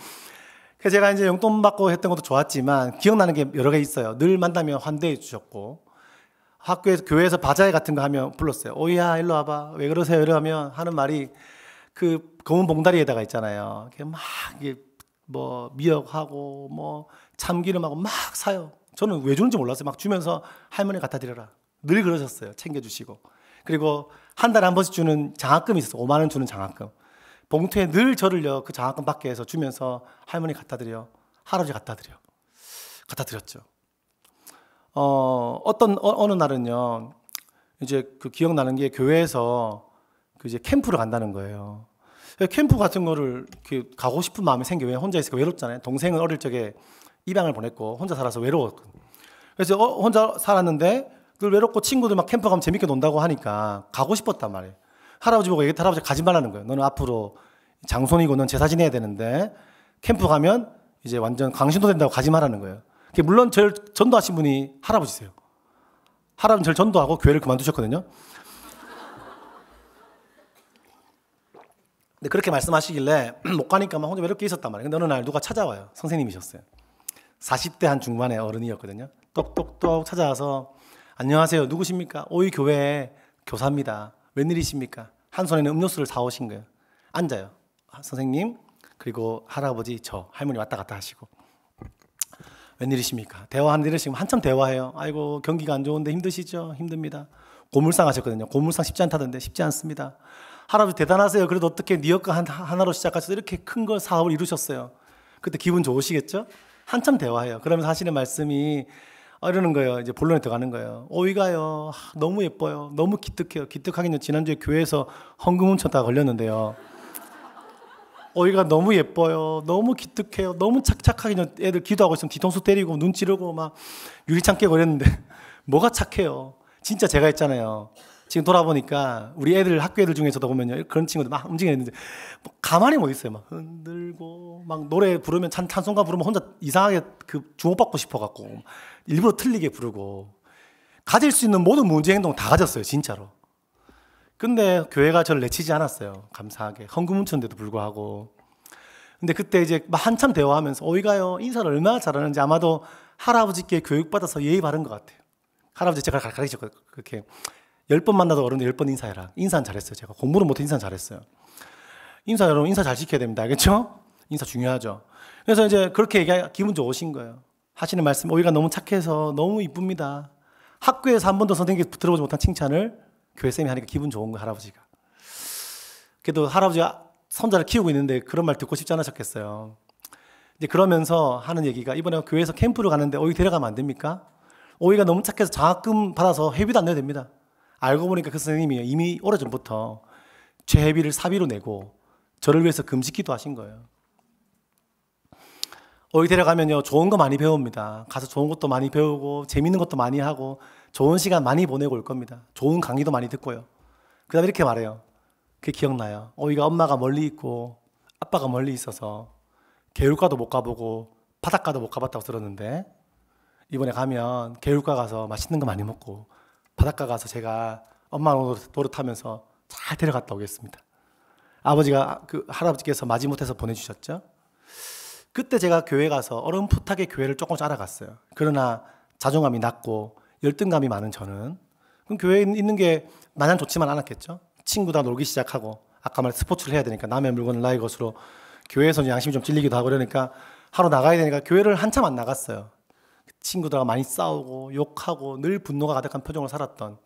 그 제가 이제 용돈 받고 했던 것도 좋았지만 기억나는 게 여러 개 있어요. 늘 만나면 환대해 주셨고 학교에서 교회에서 바자회 같은 거 하면 불렀어요. 오이야 일로 와봐. 왜 그러세요? 이러면 하는 말이 그 검은 봉다리에다가 있잖아요. 막 이게 뭐 미역하고 뭐 참기름하고 막 사요. 저는 왜 주는지 몰랐어요. 막 주면서 할머니 갖다 드려라. 늘 그러셨어요. 챙겨주시고. 그리고 한 달에 한 번씩 주는 장학금이 있었어요. 5만 원 주는 장학금. 봉투에 늘 저를요 그 장학금 밖에서 주면서 할머니 갖다 드려 할아버지 갖다 드려 갖다 드렸죠. 어 어떤 어, 느 날은요 이제 그 기억나는 게 교회에서 그 이제 캠프를 간다는 거예요. 그 캠프 같은 거를 이 가고 싶은 마음이 생겨 왜 혼자 있으니까 외롭잖아요. 동생은 어릴 적에 입양을 보냈고 혼자 살아서 외로웠거든요. 그래서 어, 혼자 살았는데 늘 외롭고 친구들 막 캠프 가면 재밌게 논다고 하니까 가고 싶었단 말이에요. 할아버지 보고 얘기했 할아버지 가지 말라는 거예요. 너는 앞으로 장손이고 넌 제사 지내야 되는데 캠프 가면 이제 완전 강신도 된다고 가지 말라는 거예요. 물론 절 전도하신 분이 할아버지세요. 할아버지 절 전도하고 교회를 그만두셨거든요. 근데 그렇게 말씀하시길래 못 가니까 막 혼자 외롭게 있었단 말이에요. 근데 어느 날 누가 찾아와요. 선생님이셨어요. 40대 한 중반의 어른이었거든요. 똑똑똑 찾아와서 안녕하세요. 누구십니까? 오이 교회 교사입니다. 웬일이십니까? 한 손에는 음료수를 사오신 거예요. 앉아요. 아, 선생님, 그리고 할아버지, 저, 할머니 왔다 갔다 하시고. 웬일이십니까? 대화하는데 지금 한참 대화해요. 아이고, 경기가 안 좋은데 힘드시죠? 힘듭니다. 고물상 하셨거든요. 고물상 쉽지 않다던데 쉽지 않습니다. 할아버지 대단하세요. 그래도 어떻게 니어가 하나로 시작하셔서 이렇게 큰걸 사업을 이루셨어요. 그때 기분 좋으시겠죠? 한참 대화해요. 그러면서 하시는 말씀이 아, 이러는 거예요. 이제 본론에 들어가는 거예요. 오이가요. 너무 예뻐요. 너무 기특해요. 기특하긴요. 지난주에 교회에서 헌금 훔쳤다 걸렸는데요. 오이가 너무 예뻐요. 너무 기특해요. 너무 착착하긴요. 애들 기도하고 있으면 뒤통수 때리고 눈 찌르고 막 유리창 깨고 그랬는데 뭐가 착해요. 진짜 제가 했잖아요. 지금 돌아보니까 우리 애들 학교 애들 중에서도 보면요 그런 친구들 막 움직이는데 뭐 가만히 못 있어요 막 흔들고 막 노래 부르면 찬 찬송가 부르면 혼자 이상하게 그 주목받고 싶어갖고 일부러 틀리게 부르고 가질 수 있는 모든 문제 행동 다 가졌어요 진짜로 근데 교회가 저를 내치지 않았어요 감사하게 헌금운천데도 불구하고 근데 그때 이제 막 한참 대화하면서 어이가요 인사를 얼마나 잘하는지 아마도 할아버지께 교육받아서 예의 바른 것 같아요 할아버지 제가 가르치셨고 그, 그렇게 열번만나도 어른들 열 번 인사해라. 인사는 잘했어요. 제가 공부를 못해 인사는 잘했어요. 인사 여러분 인사 잘 지켜야 됩니다. 알겠죠? 인사 중요하죠. 그래서 이제 그렇게 얘기 하 기분 좋으신 거예요. 하시는 말씀 오이가 어, 너무 착해서 너무 이쁩니다. 학교에서 한 번도 선생님께 들어보지 못한 칭찬을 교회 쌤이 하니까 기분 좋은 거예요. 할아버지가. 그래도 할아버지가 손자를 키우고 있는데 그런 말 듣고 싶지 않으셨겠어요. 이제 그러면서 하는 얘기가 이번에 교회에서 캠프를 가는데 오이 데려가면 안 됩니까? 오이가 어, 너무 착해서 장학금 받아서 회비도 안 내야 됩니다. 알고 보니까 그 선생님이 이미 오래전부터 최혜비를 사비로 내고 저를 위해서 금식기도 하신 거예요. 오이대려 가면요 좋은 거 많이 배웁니다. 가서 좋은 것도 많이 배우고 재밌는 것도 많이 하고 좋은 시간 많이 보내고 올 겁니다. 좋은 강의도 많이 듣고요. 그다음 이렇게 말해요. 그게 기억나요. 오이가 엄마가 멀리 있고 아빠가 멀리 있어서 개울가도 못 가보고 바닷가도 못 가봤다고 들었는데 이번에 가면 개울가 가서 맛있는 거 많이 먹고 바닷가 가서 제가 엄마 노릇하면서 잘 데려갔다 오겠습니다. 아버지가 그 할아버지께서 마지못해서 보내주셨죠. 그때 제가 교회 가서 어렴풋하게 교회를 조금씩 알아갔어요. 그러나 자존감이 낮고 열등감이 많은 저는 그럼 교회에 있는 게 마냥 좋지만 않았겠죠. 친구다 놀기 시작하고 아까 말 스포츠를 해야 되니까 남의 물건을 나의 것으로 교회에서 양심이 좀 찔리기도 하고 그러니까 하루 나가야 되니까 교회를 한참 안 나갔어요. 친구들하고 많이 싸우고 욕하고 늘 분노가 가득한 표정을 살았던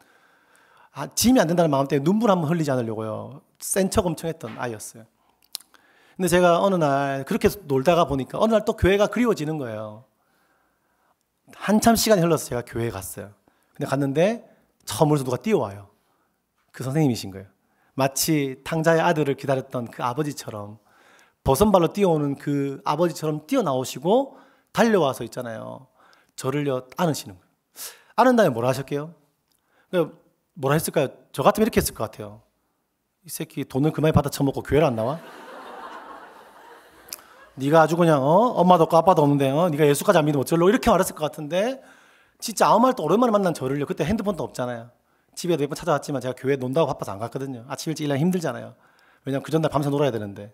아, 짐이 안 된다는 마음 때문에 눈물 한 번 흘리지 않으려고요. 센 척 엄청 했던 아이였어요. 근데 제가 어느 날 그렇게 놀다가 보니까 어느 날 또 교회가 그리워지는 거예요. 한참 시간이 흘러서 제가 교회에 갔어요. 근데 갔는데 처음으로 누가 뛰어와요. 그 선생님이신 거예요. 마치 탕자의 아들을 기다렸던 그 아버지처럼 버선발로 뛰어오는 그 아버지처럼 뛰어나오시고 달려와서 있잖아요. 저를요 안으시는 거예요. 안은 다음에 뭐라 하셨게요? 그러니까 뭐라 했을까요? 저 같으면 이렇게 했을 것 같아요. 이 새끼 돈을 그만히 받아 처먹고 교회를 안 나와? 네가 아주 그냥 어? 엄마도 없고 아빠도 없는데 어? 네가 예수까지 안 믿으면 어쩔로 이렇게 말했을 것 같은데 진짜 아무 말도 오랜만에 만난 저를요. 그때 핸드폰도 없잖아요. 집에 몇번 찾아왔지만 제가 교회 논다고 바빠서 안 갔거든요. 아침 일찍 일하기 힘들잖아요. 왜냐면 그 전날 밤새 놀아야 되는데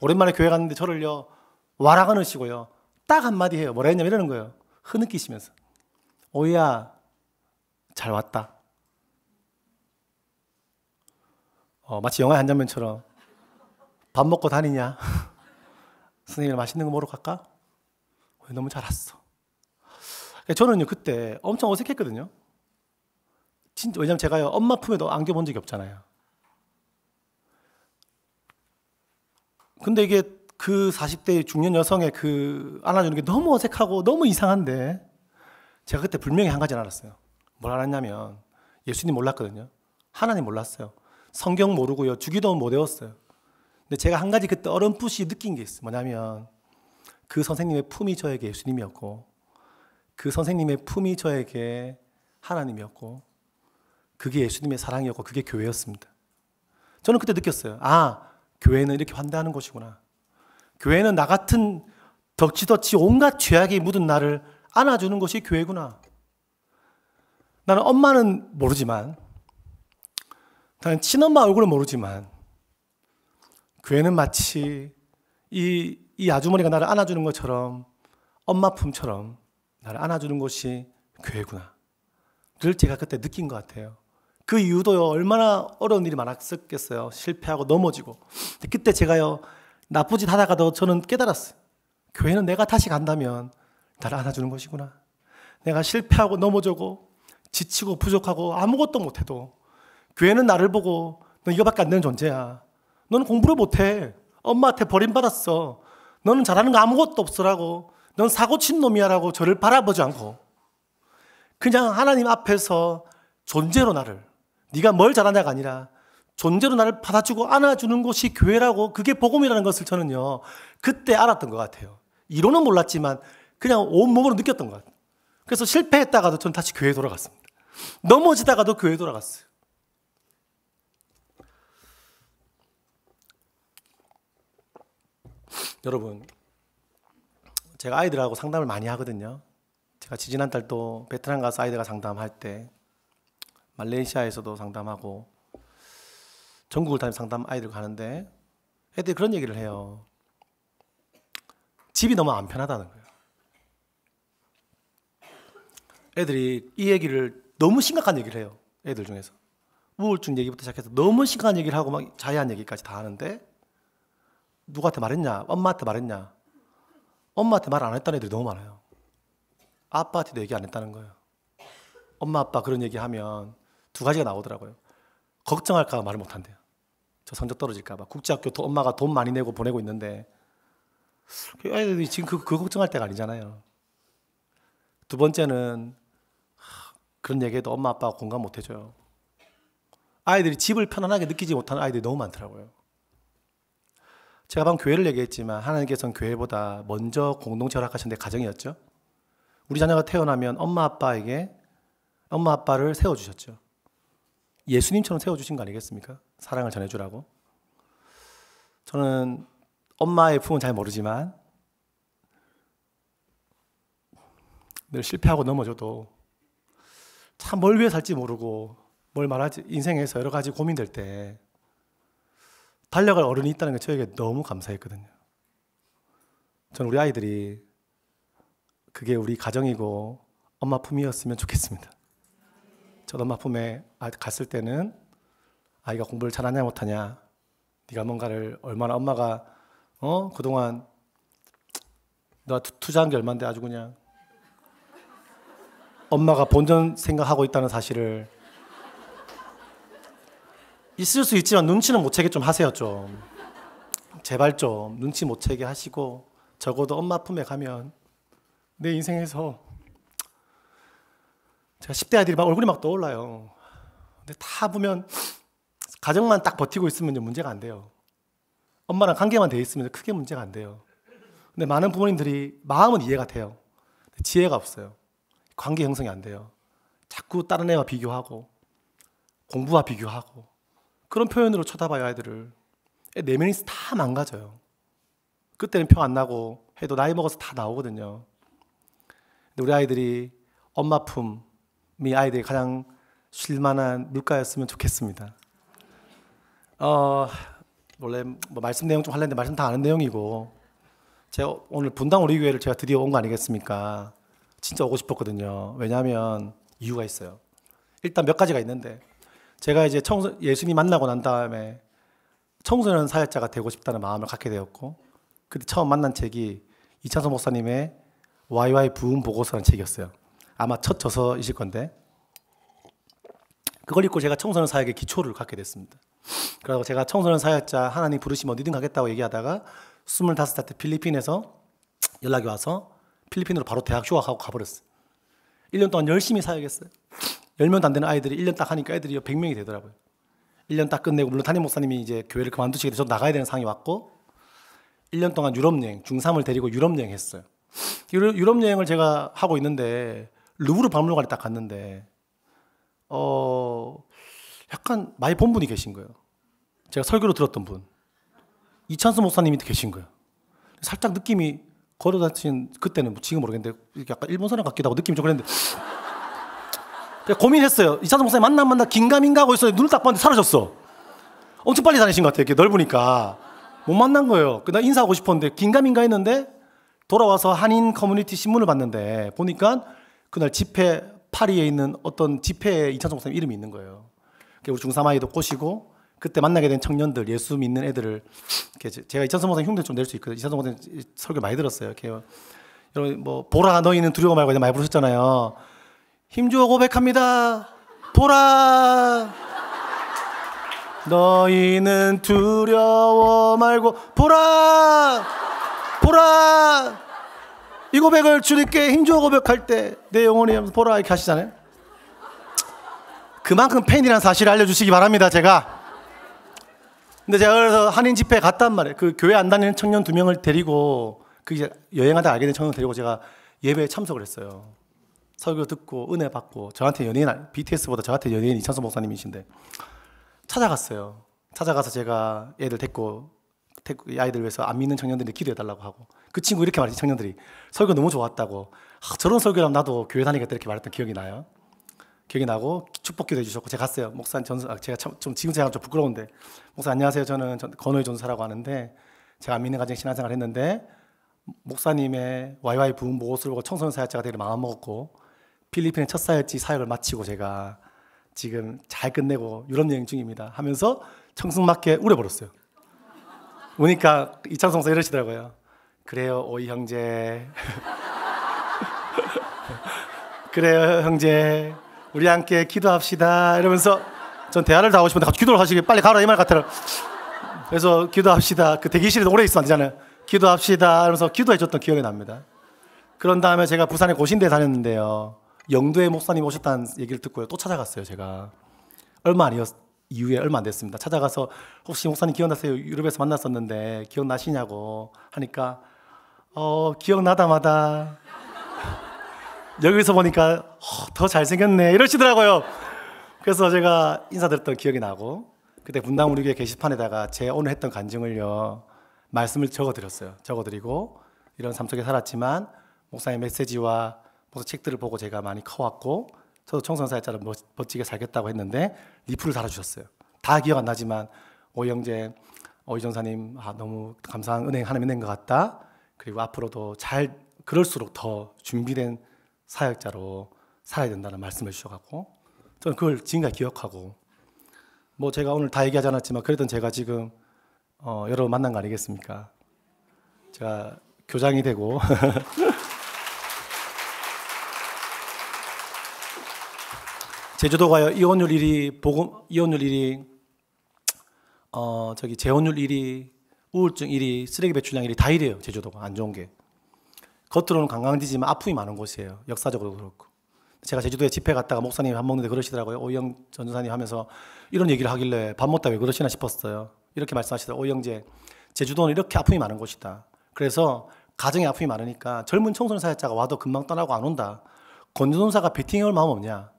오랜만에 교회 갔는데 저를요 와라 가으시고요 딱 한마디 해요. 뭐라 했냐면 이러는 거예요. 흐느끼시면서 오야 잘 왔다. 어, 마치 영화 한 장면처럼 밥 먹고 다니냐? 선생님 맛있는 거 먹으러 갈까? 너무 잘 왔어. 그러니까 저는요 그때 엄청 어색했거든요. 진짜 왜냐면 제가 엄마 품에도 안겨본 적이 없잖아요. 근데 이게 그 40대 중년 여성의 그 안아주는 게 너무 어색하고 너무 이상한데 제가 그때 분명히 한 가지 알았어요. 뭘 알았냐면 예수님 몰랐거든요. 하나님 몰랐어요. 성경 모르고요. 주기도 못 외웠어요. 근데 제가 한 가지 그때 어렴풋이 느낀 게 있어요. 뭐냐면 그 선생님의 품이 저에게 예수님이었고 그 선생님의 품이 저에게 하나님이었고 그게 예수님의 사랑이었고 그게 교회였습니다. 저는 그때 느꼈어요. 아, 교회는 이렇게 환대하는 곳이구나. 교회는 나 같은 덕지덕지 온갖 죄악이 묻은 나를 안아주는 것이 교회구나. 나는 엄마는 모르지만, 나는 친엄마 얼굴은 모르지만, 교회는 마치 이, 이 아주머니가 나를 안아주는 것처럼, 엄마 품처럼 나를 안아주는 것이 교회구나. 를 제가 그때 느낀 것 같아요. 그 이유도요, 얼마나 어려운 일이 많았었겠어요. 실패하고 넘어지고. 그때 제가요, 나쁜 짓 하다가도 저는 깨달았어요. 교회는 내가 다시 간다면 나를 안아주는 것이구나. 내가 실패하고 넘어지고 지치고 부족하고 아무것도 못해도 교회는 나를 보고 너 이거밖에 안 되는 존재야. 너는 공부를 못해. 엄마한테 버림받았어. 너는 잘하는 거 아무것도 없어라고. 넌 사고 친 놈이야라고 저를 바라보지 않고 그냥 하나님 앞에서 존재로 나를 네가 뭘 잘하냐가 아니라 존재로 나를 받아주고 안아주는 곳이 교회라고 그게 복음이라는 것을 저는요, 그때 알았던 것 같아요. 이론은 몰랐지만 그냥 온몸으로 느꼈던 것 같아요. 그래서 실패했다가도 저는 다시 교회에 돌아갔습니다. 넘어지다가도 교회에 돌아갔어요. 여러분, 제가 아이들하고 상담을 많이 하거든요. 제가 지지난 달또 베트남 가서 아이들과 상담할 때 말레이시아에서도 상담하고 전국을 다니는 상담 아이들과 하는데 애들이 그런 얘기를 해요. 집이 너무 안 편하다는 거예요. 애들이 이 얘기를 너무 심각한 얘기를 해요. 애들 중에서. 우울증 얘기부터 시작해서 너무 심각한 얘기를 하고 막 자해한 얘기까지 다 하는데 누구한테 말했냐? 엄마한테 말했냐? 엄마한테 말 안 했다는 애들이 너무 많아요. 아빠한테도 얘기 안 했다는 거예요. 엄마 아빠 그런 얘기 하면 두 가지가 나오더라고요. 걱정할까 말을 못 한대요. 저 성적 떨어질까봐 국제학교 도, 엄마가 돈 많이 내고 보내고 있는데 그 아이들이 지금 그, 그 걱정할 때가 아니잖아요. 두 번째는 그런 얘기도 엄마 아빠가 공감 못 해줘요. 아이들이 집을 편안하게 느끼지 못하는 아이들이 너무 많더라고요. 제가 방금 교회를 얘기했지만 하나님께서는 교회보다 먼저 공동체를 하신 데 가정이었죠. 우리 자녀가 태어나면 엄마 아빠에게 엄마 아빠를 세워주셨죠. 예수님처럼 세워주신 거 아니겠습니까? 사랑을 전해주라고. 저는 엄마의 품은 잘 모르지만 늘 실패하고 넘어져도 참 뭘 위해 살지 모르고 뭘 말하지 인생에서 여러 가지 고민될 때 달려갈 어른이 있다는 게 저에게 너무 감사했거든요. 저는 우리 아이들이 그게 우리 가정이고 엄마 품이었으면 좋겠습니다. 저도 엄마 품에 아, 갔을 때는 아이가 공부를 잘하냐 못하냐, 네가 뭔가를 얼마나 엄마가 어 그동안 너 투자한 게 얼마인데 아주 그냥 엄마가 본전 생각하고 있다는 사실을 있을 수 있지만 눈치는 못 채게 좀 하세요 좀 제발 좀 눈치 못 채게 하시고 적어도 엄마 품에 가면 내 인생에서 제가 10대 아들이막 얼굴이 막 떠올라요 근데 다 보면 가정만 딱 버티고 있으면 문제가 안 돼요. 엄마랑 관계만 돼 있으면 크게 문제가 안 돼요. 근데 많은 부모님들이 마음은 이해가 돼요. 지혜가 없어요. 관계 형성이 안 돼요. 자꾸 다른 애와 비교하고 공부와 비교하고 그런 표현으로 쳐다봐요 아이들을. 내면이 다 망가져요. 그때는 표 안 나고 해도 나이 먹어서 다 나오거든요. 근데 우리 아이들이 엄마 품이 아이들이 가장 쉴만한 물가였으면 좋겠습니다. 어, 원래 뭐 말씀 내용 좀 하려는데 말씀 다 아는 내용이고 제가 오늘 분당 우리 교회를 제가 드디어 온 거 아니겠습니까? 진짜 오고 싶었거든요. 왜냐하면 이유가 있어요. 일단 몇 가지가 있는데 제가 이제 청소 예수님 만나고 난 다음에 청소년 사역자가 되고 싶다는 마음을 갖게 되었고 그때 처음 만난 책이 이찬성 목사님의 YY 부흥 보고서라는 책이었어요. 아마 첫 저서이실 건데 그걸 읽고 제가 청소년 사역의 기초를 갖게 됐습니다. 그래서 제가 청소년 사역자 하나님 부르시면 어디든 가겠다고 얘기하다가 25살 때 필리핀에서 연락이 와서 필리핀으로 바로 대학 휴학하고 가버렸어요. 1년 동안 열심히 사역했어요. 10명도 안 되는 아이들이 1년 딱 하니까 애들이 100명이 되더라고요. 1년 딱 끝내고 물론 담임 목사님이 이제 교회를 그만두시게 돼서 나가야 되는 상이 황 왔고 1년 동안 유럽 여행, 중3을 데리고 유럽 여행 했어요. 유럽 여행을 제가 하고 있는데 루브르 박물관에 딱 갔는데 어 약간 많이 본 분이 계신 거예요. 제가 설교로 들었던 분. 이찬수 목사님이 계신 거예요. 살짝 느낌이 걸어 다친 그때는 뭐 지금 모르겠는데 약간 일본 사람 같기도 하고 느낌이 좀 그랬는데 고민했어요. 이찬수 목사님 만나 만나 긴가민가 하고 있어요 눈을 딱 봤는데 사라졌어. 엄청 빨리 다니신 것 같아요. 이렇게 넓으니까 못 만난 거예요. 그나 인사하고 싶었는데 긴가민가 했는데 돌아와서 한인 커뮤니티 신문을 봤는데 보니까 그날 집회 파리에 있는 어떤 집회에 이찬성 목사님 이름이 있는 거예요. 우리 중3아이도 꼬시고 그때 만나게 된 청년들 예수 믿는 애들을 제가 이천성 목사님 흉내 좀낼 수 있거든요. 이천성 목사님 설교 많이 들었어요. 이렇게 여러분 뭐 보라 너희는 두려워 말고 많이 부르셨잖아요. 힘주어 고백합니다. 보라 너희는 두려워 말고 보라 보라 이 고백을 주님께 힘주어 고백할 때 내 영혼이 보라 이렇게 하시잖아요. 그만큼 팬이란 사실을 알려주시기 바랍니다, 제가. 근데 제가 그래서 한인 집회 갔단 말이에요. 그 교회 안 다니는 청년 두 명을 데리고 그 여행하다 알게 된 청년 데리고 제가 예배에 참석을 했어요. 설교 듣고 은혜 받고 저한테 연예인 BTS보다 저한테 연예인 이찬수 목사님이신데 찾아갔어요. 찾아가서 제가 애들 데리고, 데리고 아이들 위해서 안 믿는 청년들이 기도해 달라고 하고 그 친구 이렇게 말했지 청년들이 설교 너무 좋았다고 아, 저런 설교라면 나도 교회 다니겠다 이렇게 말했던 기억이 나요. 기억이 나고 축복기도 해주셨고 제가 갔어요. 목사 전수 아, 제가 참, 좀 지금 제가 좀 부끄러운데 목사 안녕하세요. 저는 건호의 전사라고 하는데 제가 믿는 가정 신앙생활 했는데 목사님의 YY 부흥 모습을 보고 청소년 사역자가 되게 마음 먹었고 필리핀의 첫 사역지 사역을 마치고 제가 지금 잘 끝내고 유럽 여행 중입니다. 하면서 청승맞게 울어버렸어요. 오니까 이창성사 이러시더라고요. 그래요, 오이 형제. 그래요, 형제. 우리 함께 기도합시다. 이러면서 전 대화를 다 하고 싶은데 같이 기도를 하시길 빨리 가라 이 말 같아요. 그래서 기도합시다. 그 대기실에 오래 있으면 안 되잖아요. 기도합시다. 이러면서 기도해줬던 기억이 납니다. 그런 다음에 제가 부산에 고신대에 다녔는데요. 영도의 목사님 오셨다는 얘기를 듣고요. 또 찾아갔어요, 제가. 얼마 아니었, 이후에 얼마 안 됐습니다. 찾아가서 혹시 목사님 기억나세요? 유럽에서 만났었는데 기억나시냐고 하니까 어, 기억나다마다 여기서 보니까 어, 더 잘생겼네 이러시더라고요. 그래서 제가 인사드렸던 기억이 나고 그때 분당 우리교회 게시판에다가 제 오늘 했던 간증을요 말씀을 적어드렸어요. 적어드리고 이런 삶 속에 살았지만 목사의 메시지와 목사 책들을 보고 제가 많이 커왔고 저도 청소년사회자로 멋지게 살겠다고 했는데 리플을 달아주셨어요. 다 기억 안 나지만 오영재 오이전사님 어, 아, 너무 감사한 은행 하나님 은행 것 같다. 그리고 앞으로도 잘 그럴수록 더 준비된 사역자로 살아야 된다는 말씀을 주셔갖고 저는 그걸 지금까지 기억하고 뭐 제가 오늘 다 얘기하지 않았지만 그래도 제가 지금 어, 여러분 만난 거 아니겠습니까? 제가 교장이 되고 제주도가요 이혼율 1위 보금 이혼율 1위 어 저기 재혼율 1위 우울증 1위 쓰레기 배출량 1위 다 1위예요 제주도가 안 좋은 게 겉으로는 관광지지만 아픔이 많은 곳이에요. 역사적으로 그렇고. 제가 제주도에 집회 갔다가 목사님이 밥 먹는데 그러시더라고요. 오영 어, 전 전사님 하면서 이런 얘기를 하길래 밥 먹다 왜 그러시나 싶었어요. 이렇게 말씀하시더라고요. 오영제 어, 제주도는 이렇게 아픔이 많은 곳이다. 그래서 가정에 아픔이 많으니까 젊은 청소년 사회자가 와도 금방 떠나고 안 온다. 건전사가 베팅해올 마음 없냐?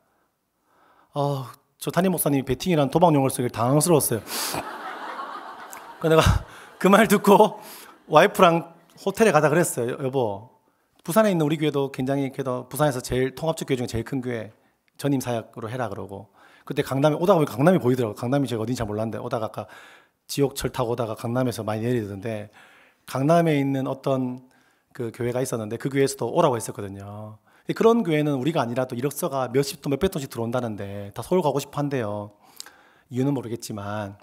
어, 저 담임 목사님이 베팅이란 도박 용어를 쓰길 당황스러웠어요. 그 내가 그 말 듣고 와이프랑 호텔에 가다 그랬어요. 여보, 부산에 있는 우리 교회도 굉장히 그래도 부산에서 제일 통합적 교회 중에 제일 큰 교회 전임 사역으로 해라 그러고 그때 강남에 오다가 보니 강남이 보이더라고 강남이 제가 어딘지 잘 몰랐는데 오다가 아까 지옥철 타고 오다가 강남에서 많이 내리던데 강남에 있는 어떤 그 교회가 있었는데 그 교회에서도 오라고 했었거든요. 그런 교회는 우리가 아니라 또 이력서가 몇십 돈, 몇백 돈씩 들어온다는데 다 서울 가고 싶어 한대요. 이유는 모르겠지만.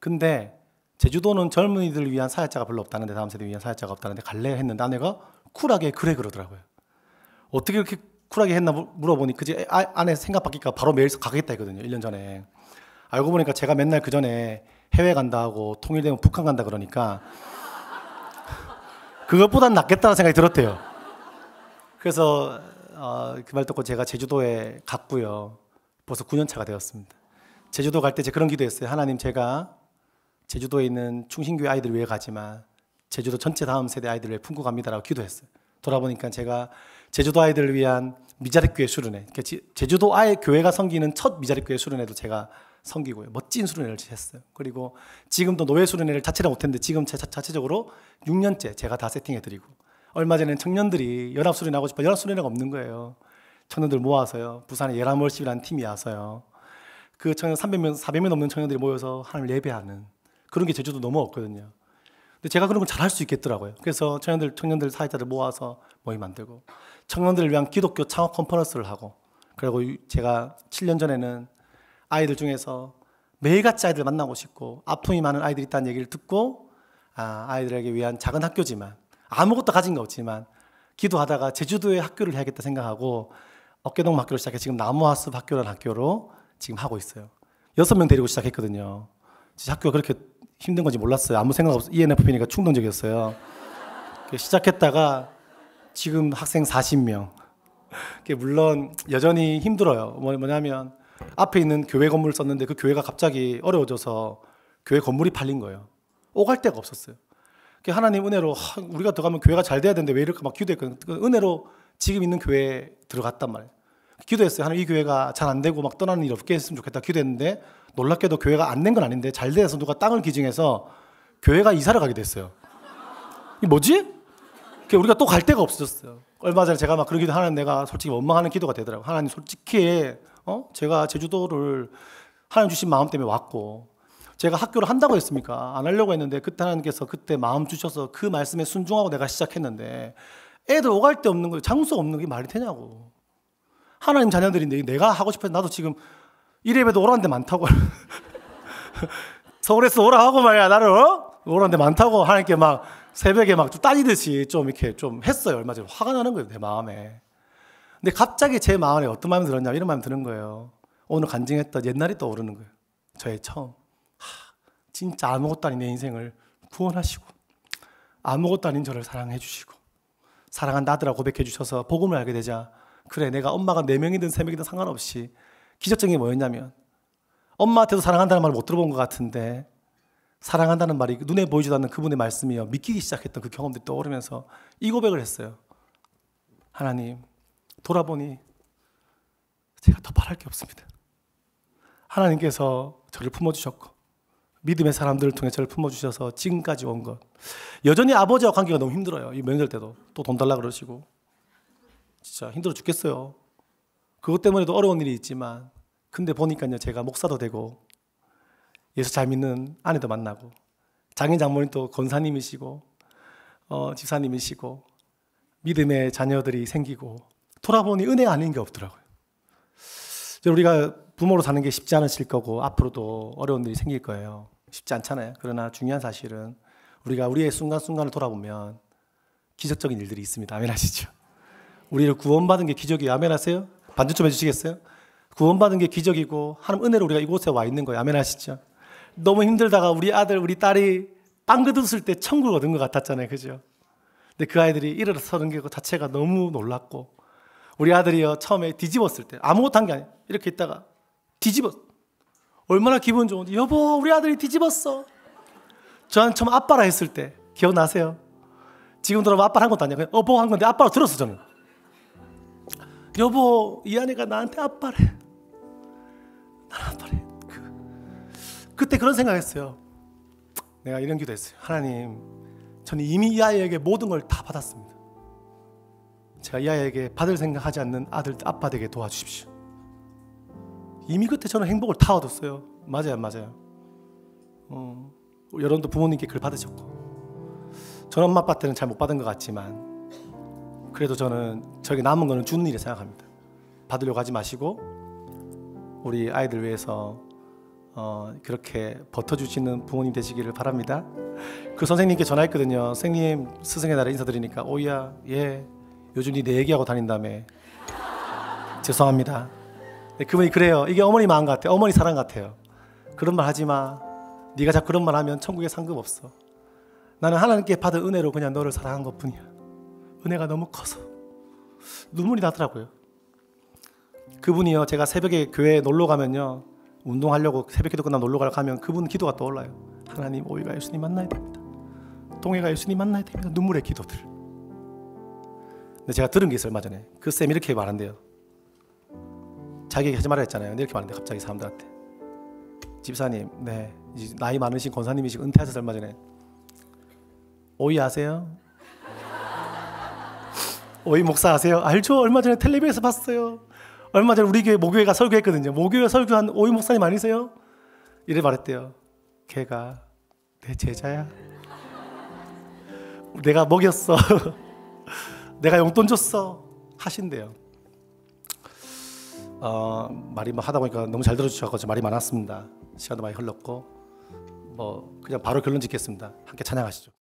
근데 제주도는 젊은이들을 위한 사회자가 별로 없다는데 다음 세대 위한 사회자가 없다는데 갈래 했는데 아내가 쿨하게 그래 그러더라고요. 어떻게 이렇게 쿨하게 했나 물어보니 그지 아, 안에 생각 바뀌니까 바로 메일 가겠다 했거든요. 1년 전에. 알고 보니까 제가 맨날 그 전에 해외 간다 고 통일되면 북한 간다 그러니까 그것보단 낫겠다는 생각이 들었대요. 그래서 어, 그말 듣고 제가 제주도에 갔고요. 벌써 9년 차가 되었습니다. 제주도 갈 때 제가 그런 기도했어요. 하나님 제가 제주도에 있는 충신교회 아이들 위해 가지만 제주도 전체 다음 세대 아이들을 품고 갑니다라고 기도했어요. 돌아보니까 제가 제주도 아이들을 위한 미자립교회 수련회, 그러니까 제주도 아예 교회가 섬기는 첫 미자립교회 수련회도 제가 섬기고요. 멋진 수련회를 했어요. 그리고 지금도 노예 수련회를 자체를 못했는데 지금 제 자체적으로 6년째 제가 다 세팅해드리고 얼마 전에 청년들이 연합 수련회 하고 싶어 연합 수련회가 없는 거예요. 청년들 모아서요. 부산에 예라몰십이라는 팀이 와서요. 그 청년 300명, 400명 넘는 청년들이 모여서 하나님 예배하는 그런 게 제주도 너무 없거든요. 제가 그런 걸 잘할 수 있겠더라고요. 그래서 청년들 청년들 사회자들 모아서 모임 만들고 청년들을 위한 기독교 창업 컨퍼런스를 하고 그리고 제가 7년 전에는 아이들 중에서 매일같이 아이들 만나고 싶고 아픔이 많은 아이들이 있다는 얘기를 듣고 아, 아이들에게 위한 작은 학교지만 아무것도 가진 게 없지만 기도하다가 제주도에 학교를 해야겠다 생각하고 어깨동 학교를 시작해 지금 나무하숲 학교라는 학교로 지금 하고 있어요. 여섯 명 데리고 시작했거든요. 학교가 그렇게 힘든 건지 몰랐어요. 아무 생각 없어. ENFP니까 충동적이었어요. 시작했다가 지금 학생 40명. 물론 여전히 힘들어요. 뭐, 뭐냐면 앞에 있는 교회 건물 썼는데 그 교회가 갑자기 어려워져서 교회 건물이 팔린 거예요. 오갈 데가 없었어요. 하나님 은혜로 우리가 들어가면 교회가 잘 돼야 되는데 왜 이럴까 막 기도했거든요. 그 은혜로 지금 있는 교회에 들어갔단 말이에요. 기도했어요. 하나님 이 교회가 잘 안 되고 막 떠나는 일 없게 했으면 좋겠다 기도했는데 놀랍게도 교회가 안 낸 건 아닌데 잘 돼서 누가 땅을 기증해서 교회가 이사를 가게 됐어요. 이 뭐지? 우리가 또 갈 데가 없어졌어요. 얼마 전에 제가 막 그런 기도 하나 내가 솔직히 원망하는 기도가 되더라고. 하나님 솔직히 어? 제가 제주도를 하나님 주신 마음 때문에 왔고 제가 학교를 한다고 했습니까? 안 하려고 했는데 그때 하나님께서 그때 마음 주셔서 그 말씀에 순종하고 내가 시작했는데 애들 오갈 데 없는 거 장수 없는 게 말이 되냐고. 하나님 자녀들인데 내가 하고 싶어서 나도 지금 이래봬도 오라는 데 많다고. 서울에서 오라 하고 말이야, 나를, 어? 오라는 데 많다고 하나님께 막 새벽에 막좀 따지듯이 좀 이렇게 좀 했어요. 얼마 전에 화가 나는 거예요, 내 마음에. 근데 갑자기 제 마음에 어떤 마음이 들었냐, 이런 마음이 드는 거예요. 오늘 간증했던 옛날이 떠오르는 거예요. 저의 처음. 하, 진짜 아무것도 아닌 내 인생을 구원하시고, 아무것도 아닌 저를 사랑해 주시고, 사랑한다 하더라 고백해 주셔서 복음을 알게 되자, 그래, 내가 엄마가 네명이든세명이든 상관없이 기적적인 게 뭐였냐면 엄마한테도 사랑한다는 말을 못 들어본 것 같은데 사랑한다는 말이 눈에 보이지도 않는 그분의 말씀이요 믿기기 시작했던 그 경험들이 떠오르면서 이 고백을 했어요. 하나님 돌아보니 제가 더 바랄 게 없습니다. 하나님께서 저를 품어주셨고 믿음의 사람들을 통해 저를 품어주셔서 지금까지 온 것. 여전히 아버지와 관계가 너무 힘들어요. 이 명절 때도 또 돈 달라 그러시고 진짜 힘들어 죽겠어요. 그것 때문에도 어려운 일이 있지만 근데 보니까요 제가 목사도 되고 예수 잘 믿는 아내도 만나고 장인 장모님 또 권사님이시고 어, 집사님이시고 믿음의 자녀들이 생기고 돌아보니 은혜 아닌 게 없더라고요. 우리가 부모로 사는 게 쉽지 않으실 거고 앞으로도 어려운 일이 생길 거예요. 쉽지 않잖아요. 그러나 중요한 사실은 우리가 우리의 순간순간을 돌아보면 기적적인 일들이 있습니다. 아멘하시죠? 우리를 구원받은 게 기적이에요. 아멘하세요? 반주좀 해주시겠어요? 구원받은 게 기적이고 하나님 은혜로 우리가 이곳에 와 있는 거예요. 아멘 하시죠? 너무 힘들다가 우리 아들, 우리 딸이 빵긋웃을 때천국 얻은 것 같았잖아요. 그죠? 근데 그 아이들이 일어서는 게 자체가 너무 놀랐고 우리 아들이요 처음에 뒤집었을 때 아무것도 한 게 아니에요. 이렇게 있다가 뒤집었 얼마나 기분 좋은데 여보 우리 아들이 뒤집었어. 저는 처음 아빠라 했을 때 기억나세요? 지금 들어면 아빠를 한 것도 아니야. 그냥 어보 한 건데 아빠로 들었어 저는. 여보, 이 아내가 나한테 아빠래. 난 아빠래. 그, 그때 그런 생각했어요. 내가 이런 기도했어요. 하나님, 저는 이미 이 아이에게 모든 걸 다 받았습니다. 제가 이 아이에게 받을 생각하지 않는 아들, 아빠 되게 도와주십시오. 이미 그때 저는 행복을 다 얻었어요. 맞아요, 맞아요. 어, 여러분도 부모님께 글 받으셨고, 전 엄마 아빠 때는 잘 못 받은 것 같지만 그래도 저는 저기 남은 거는 주는 일에 생각합니다. 받으려고 하지 마시고 우리 아이들 위해서 어, 그렇게 버텨주시는 부모님 되시기를 바랍니다. 그 선생님께 전화했거든요. 선생님 스승의 날에 인사드리니까 오야예 요즘 니내 네 얘기하고 다닌다며 죄송합니다. 네, 그분이 그래요. 이게 어머니 마음 같아 어머니 사랑 같아요. 그런 말 하지 마. 네가 자꾸 그런 말 하면 천국에 상급 없어. 나는 하나님께 받은 은혜로 그냥 너를 사랑한 것뿐이야. 은혜가 너무 커서 눈물이 나더라고요. 그분이요. 제가 새벽에 교회에 놀러 가면요. 운동하려고 새벽 기도 끝나 놀러 가면 그분 기도가 떠올라요. 하나님 오이가 예수님 만나야 됩니다. 동해가 예수님 만나야 됩니다. 눈물의 기도들. 근데 제가 들은 게 있어요. 얼마 전에. 그 쌤이 렇게 말한대요. 자기에게 하지 말라 했잖아요. 이렇게 말하는 갑자기 사람들한테. 집사님, 네. 나이 많으신 권사님이시고 은퇴하셔서 얼마 전에. 오이 아세요? 오이 목사 아세요? 알죠. 얼마 전에 텔레비에서 봤어요. 얼마 전에 우리 교회 목요회가 설교했거든요. 목요회 설교한 오이 목사님 아니세요? 이래 말했대요. 걔가 내 제자야. 내가 먹였어. 내가 용돈 줬어. 하신대요. 어, 말이 뭐 하다 보니까 너무 잘 들어주셔서 말이 많았습니다. 시간도 많이 흘렀고 뭐 그냥 바로 결론 짓겠습니다. 함께 찬양하시죠.